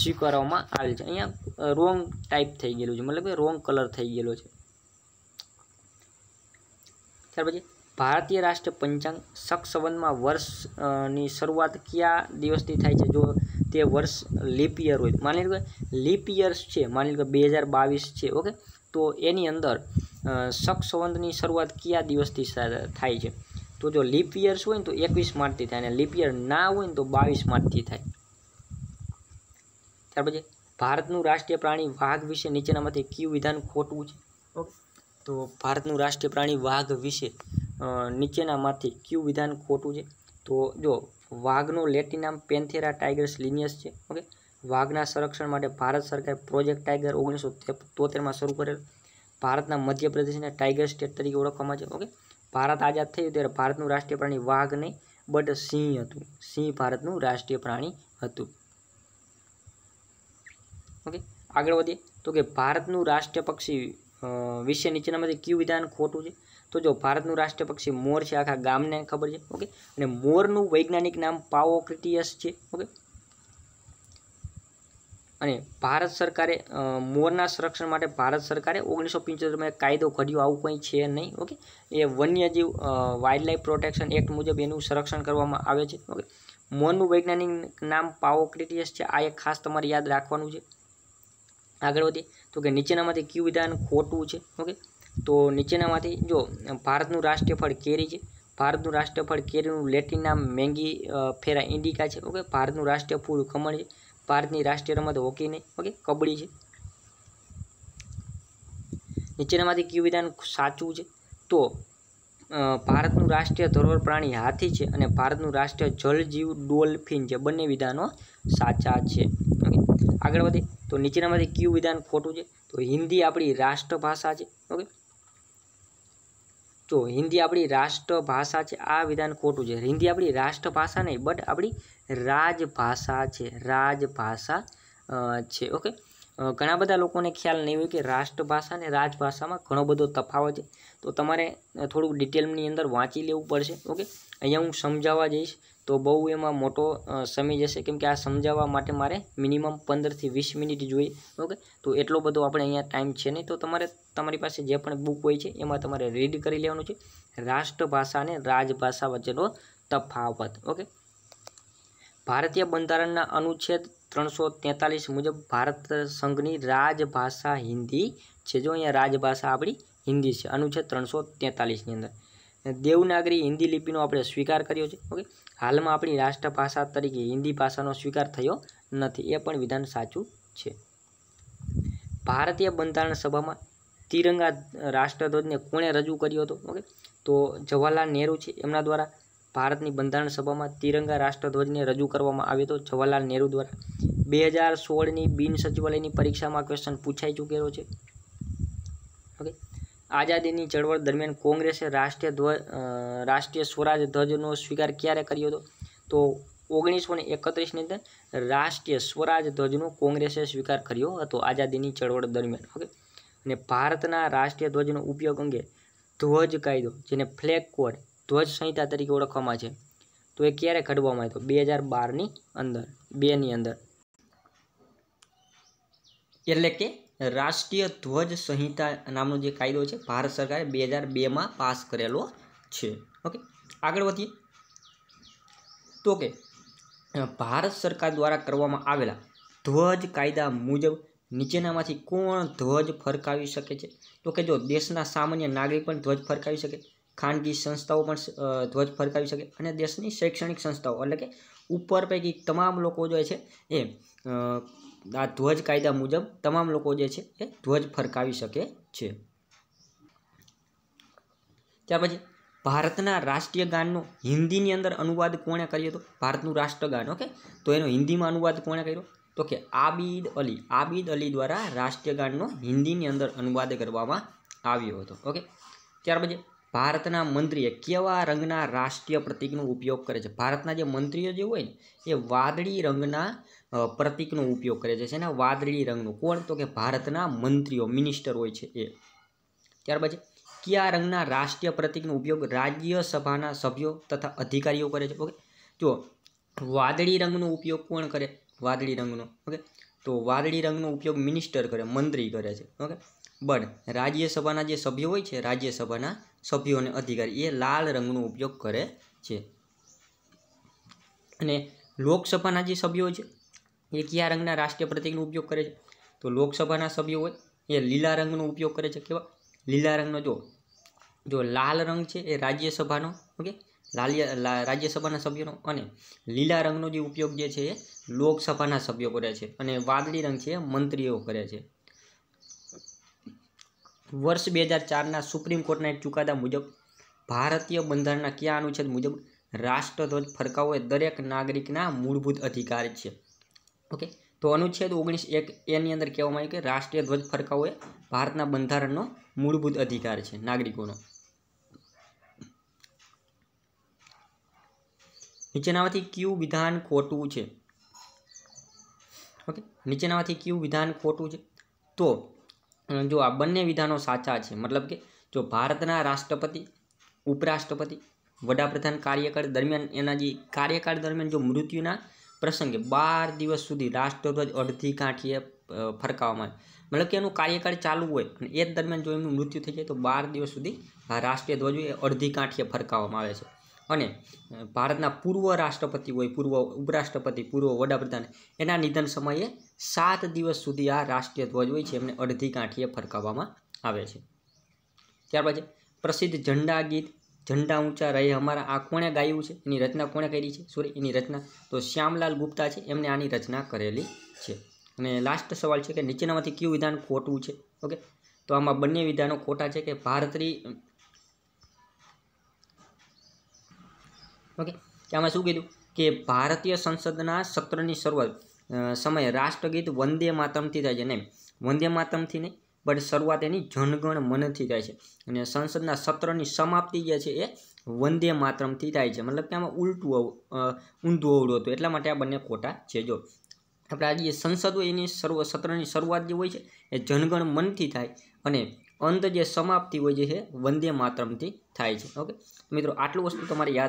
સ્વીકારવામાં આવેલ છે અહીંયા રોંગ ટાઈપ થઈ ગયેલું છે મતલબ કે રોંગ કલર થઈ ગયેલો છે ત્યાર પછી ભારતીય રાષ્ટ્રીય પંચાંગ શખ સંવદમાં વર્ષની શરૂઆત કયા દિવસથી થાય છે જો તે વર્ષ લીપ યર હોય માની લો કે લીપ યર્સ છે માની લો કે બે હજાર બાવીસ છે ઓકે તો એની અંદર શક શરૂઆત કયા દિવસથી થાય છે તો જો લીપ યર્સ હોય ને તો એકવીસ માર્ચથી થાય અને લીપ યર ના હોય ને તો બાવીસ માર્ચથી થાય ત્યાર પછી ભારતનું રાષ્ટ્રીય પ્રાણી વાઘ વિશે નીચેનામાંથી કયું વિધાન ખોટવું છે ઓકે તો ભારતનું રાષ્ટ્રીય પ્રાણી વાઘ વિશે નીચેનામાંથી કયું વિધાન ખોટું છે તો જો વાઘનું લેટિનામ પેન્થેરા ટાઈગર્સ લિનિયસ છે ઓકે વાઘના સંરક્ષણ માટે ભારત સરકારે પ્રોજેક્ટ ટાઈગર ઓગણીસો તોતેરમાં શરૂ કરેલ ભારતના મધ્યપ્રદેશને ટાઈગર સ્ટેટ તરીકે ઓળખવામાં છે ઓકે ભારત આઝાદ થયું ત્યારે ભારતનું રાષ્ટ્રીય પ્રાણી વાઘ નહીં બટ સિંહ હતું સિંહ ભારતનું રાષ્ટ્રીય પ્રાણી હતું ઓકે આગળ વધીએ તો કે ભારતનું રાષ્ટ્રીય પક્ષી વિશે નીચેનામાંથી કયું વિધાન ખોટું છે તો જો ભારતનું રાષ્ટ્ર પક્ષી મોર છે આખા ગામને ખબર છે ઓકે અને મોરનું વૈજ્ઞાનિક નામ પાઓક્રિટિયસ છે ઓકે અને ભારત સરકારે મોરના સંરક્ષણ માટે ભારત સરકારે ઓગણીસો પંચોતેરમાં એક કાયદો ઘડ્યો આવું કંઈ છે નહીં ઓકે એ વન્યજીવ વાઇલ્ડલાઇફ પ્રોટેક્શન એક્ટ મુજબ એનું સંરક્ષણ કરવામાં આવે છે ઓકે મોરનું વૈજ્ઞાનિક નામ પાઓક્રિટિયસ છે આ એક ખાસ તમારે યાદ રાખવાનું છે આગળ વધીએ તો કે નીચેનામાંથી ક્યુ વિધાન ખોટું છે ઓકે તો નીચેનામાંથી જો ભારતનું રાષ્ટ્રીય ફળ કેરી છે ભારતનું રાષ્ટ્રીય ફળ કેરીનું લેટિન નામ મેંગી ફેરા ઇન્ડિકા છે ઓકે ભારતનું રાષ્ટ્રીય ફૂલ ખમણ છે ભારતની રાષ્ટ્રીય રમત હોકી નહીં ઓકે કબડ્ડી છે નીચેનામાંથી કયું વિધાન સાચું છે તો ભારતનું રાષ્ટ્રીય ધરોહર પ્રાણી હાથી છે અને ભારતનું રાષ્ટ્રીય જલજીવ ડોલ્ફિન છે બંને વિધાનો સાચા છે આગળ વધે તો નીચેનામાંથી કયું વિધાન ખોટું છે તો હિન્દી આપણી રાષ્ટ્રભાષા છે ઓકે તો હિન્દી આપણી રાષ્ટ્રભાષા છે આ વિધાન ખોટું છે હિન્દી આપણી રાષ્ટ્રભાષા નહીં બટ આપણી રાજભાષા છે રાજભાષા છે ઓકે ઘણા બધા લોકોને ખ્યાલ નહીં હોય કે રાષ્ટ્રભાષા અને રાજભાષામાં ઘણો બધો તફાવત છે તો તમારે થોડુંક ડિટેલની અંદર વાંચી લેવું પડશે ઓકે અહીંયા હું સમજાવવા જઈશ તો બહુ એમાં મોટો સમય જશે કેમકે આ સમજાવવા માટે મારે મિનિમમ પંદરથી વીસ મિનિટ જોઈએ ઓકે તો એટલો બધો આપણે અહીંયા ટાઈમ છે નહીં તો તમારે તમારી પાસે જે પણ બુક હોય છે એમાં તમારે રીડ કરી લેવાનું છે રાષ્ટ્રભાષા અને રાજભાષા વચ્ચેનો તફાવત ઓકે ભારતીય બંધારણના અનુચ્છેદ ત્રણસો તેતાલીસ મુજબ ભારત સંઘની રાજભાષા હિન્દી છે જો અહીંયા રાજભાષા આપણી હિન્દી છે અનુચ્છેદ ત્રણસો તેતાલીસની અંદર દેવનાગરી હિન્દી લિપિનો આપણે સ્વીકાર કર્યો છે ઓકે હાલમાં આપણી રાષ્ટ્રભાષા તરીકે હિન્દી ભાષાનો સ્વીકાર થયો નથી એ પણ વિધાન સાચું છે ભારતીય બંધારણ સભામાં તિરંગા રાષ્ટ્રધ્વજને કોણે રજૂ કર્યો હતો ઓકે તો જવાહરલાલ નહેરુ છે એમના દ્વારા ભારતની બંધારણ સભામાં તિરંગા રાષ્ટ્રધ્વજને રજૂ કરવામાં આવ્યો હતો જવાહરલાલ નહેરુ દ્વારા બે હજાર સોળની બિન સચિવાલયની પરીક્ષામાં ક્વેશ્ચન પૂછાઈ ચૂકેલો છે આઝાદીની ચળવળ દરમિયાન કોંગ્રેસે રાષ્ટ્રીય ધ્વજ રાષ્ટ્રીય સ્વરાજ ધ્વજનો સ્વીકાર ક્યારે કર્યો હતો તો ઓગણીસો ને એકત્રીસની અંદર રાષ્ટ્રીય સ્વરાજ ધ્વજનો કોંગ્રેસે સ્વીકાર કર્યો હતો આઝાદીની ચળવળ દરમિયાન ઓકે અને ભારતના રાષ્ટ્રીય ધ્વજનો ઉપયોગ અંગે ધ્વજ કાયદો જેને ફ્લેગ કોડ ધ્વજ સંહિતા તરીકે ઓળખવામાં છે તો એ ક્યારે ઘડવામાં આવ્યો બે હજાર બારની અંદર બેની અંદર એટલે કે રાષ્ટ્રીય ધ્વજ સંહિતા નામનો જે કાયદો છે ભારત સરકારે બે હજાર બેમાં પાસ કરેલો છે ઓકે આગળ વધીએ તો કે ભારત સરકાર દ્વારા કરવામાં આવેલા ધ્વજ કાયદા મુજબ નીચેનામાંથી કોણ ધ્વજ ફરકાવી શકે છે તો કે જો દેશના સામાન્ય નાગરિક પણ ધ્વજ ફરકાવી શકે ખાનગી સંસ્થાઓ પણ ધ્વજ ફરકાવી શકે અને દેશની શૈક્ષણિક સંસ્થાઓ એટલે કે ઉપર પૈકી તમામ લોકો જે છે એ આ ધ્વજ કાયદા મુજબ તમામ લોકો જે છે એ ધ્વજ ફરકાવી શકે છે ત્યાર પછી ભારતના રાષ્ટ્રીય ગાનનો હિન્દીની અંદર અનુવાદ કોણે કર્યો હતો ભારતનું રાષ્ટ્રગાન ઓકે તો એનો હિન્દીમાં અનુવાદ કોણે કર્યો તો કે આબિદ અલી આબિદ અલી દ્વારા રાષ્ટ્રીય ગાનનો હિન્દીની અંદર અનુવાદ કરવામાં આવ્યો હતો ઓકે ત્યાર પછી ભારતના મંત્રીએ કેવા રંગના રાષ્ટ્રીય પ્રતિકનો ઉપયોગ કરે છે ભારતના જે મંત્રીઓ જે હોય ને એ વાદળી રંગના પ્રતિકનો ઉપયોગ કરે છે એના વાદળી રંગનું કોણ તો કે ભારતના મંત્રીઓ મિનિસ્ટર હોય છે એ ત્યારબાદ કયા રંગના રાષ્ટ્રીય પ્રતિકનો ઉપયોગ રાજ્યસભાના સભ્યો તથા અધિકારીઓ કરે છે ઓકે જો વાદળી રંગનો ઉપયોગ કોણ કરે વાદળી રંગનો ઓકે તો વાદળી રંગનો ઉપયોગ મિનિસ્ટર કરે મંત્રી કરે છે ઓકે બટ રાજ્યસભાના જે સભ્યો હોય છે રાજ્યસભાના સભ્યો અને અધિકારી એ લાલ રંગનો ઉપયોગ કરે છે અને લોકસભાના જે સભ્યો છે એ કયા રંગના રાષ્ટ્રીય પ્રતિકનો ઉપયોગ કરે છે તો લોકસભાના સભ્યો હોય એ લીલા રંગનો ઉપયોગ કરે છે કેવા લીલા રંગનો જો જો લાલ રંગ છે એ રાજ્યસભાનો ઓકે લાલિયા રાજ્યસભાના સભ્યોનો અને લીલા રંગનો જે ઉપયોગ જે છે એ લોકસભાના સભ્યો કરે છે અને વાદળી રંગ છે એ મંત્રીઓ કરે છે વર્ષ બે હજાર ચારના સુપ્રીમ કોર્ટના એક ચુકાદા મુજબ ભારતીય બંધારણના કયા અનુચ્છેદ મુજબ રાષ્ટ્રધ્વજ ફરકાવો એ દરેક નાગરિકના મૂળભૂત અધિકાર છે ઓકે તો અનુચ્છેદ ઓગણીસ એક એની અંદર કહેવામાં આવ્યું કે રાષ્ટ્રીય ધ્વજ ફરકાવો એ ભારતના બંધારણનો મૂળભૂત અધિકાર છે નાગરિકોનો નીચેનામાંથી ક્યુ વિધાન ખોટું છે ઓકે નીચેનામાંથી ક્યુ વિધાન ખોટું છે તો જો આ બંને વિધાનો સાચા છે મતલબ કે જો ભારતના રાષ્ટ્રપતિ ઉપરાષ્ટ્રપતિ વડાપ્રધાન કાર્યકાળ દરમિયાન એના જે કાર્યકાળ દરમિયાન જો મૃત્યુના પ્રસંગે બાર દિવસ સુધી રાષ્ટ્રધ્વજ અડધી કાંઠીએ ફરકાવવામાં આવે મતલબ કે એનું કાર્યકાળ ચાલુ હોય અને એ દરમિયાન જો એમનું મૃત્યુ થઈ જાય તો બાર દિવસ સુધી આ રાષ્ટ્રીય ધ્વજ એ અડધી કાંઠીએ ફરકાવવામાં આવે છે અને ભારતના પૂર્વ રાષ્ટ્રપતિ હોય પૂર્વ ઉપરાષ્ટ્રપતિ પૂર્વ વડાપ્રધાન એના નિધન સમયે સાત દિવસ સુધી આ રાષ્ટ્રીય ધ્વજ હોય છે એમને અડધી કાંઠીએ ફરકાવવામાં આવે છે ત્યાર પછી પ્રસિદ્ધ ઝંડા ગીત ઝંડા ઊંચા રહે અમારા આ કોણે ગાયું છે એની રચના કોણે કરી છે સોરી એની રચના તો શ્યામલાલ ગુપ્તા છે એમને આની રચના કરેલી છે અને લાસ્ટ સવાલ છે કે નીચેનામાંથી કયું વિધાન ખોટું છે ઓકે તો આમાં બંને વિધાનો ખોટા છે કે ભારતરી ઓકે કે આમાં શું કીધું કે ભારતીય સંસદના સત્રની શરૂઆત સમયે રાષ્ટ્રગીત વંદે માતમથી થાય છે ને વંદે માતમથી નહીં બટ શરૂઆત એની જનગણ મનથી થાય છે અને સંસદના સત્રની સમાપ્તિ જે છે એ વંદે માતરમથી થાય છે મતલબ કે આમાં ઉલટું ઊંધું અવળું હતું એટલા માટે આ બંને ખોટા છે જો આપણે આજે સંસદ હોય એની સર્વ સત્રની શરૂઆત જે હોય છે એ જનગણ મનથી થાય અને અંત જે સમાપ્તિ હોય છે એ વંદે માતરમથી થાય છે ઓકે મિત્રો આટલું વસ્તુ તમારે યાદ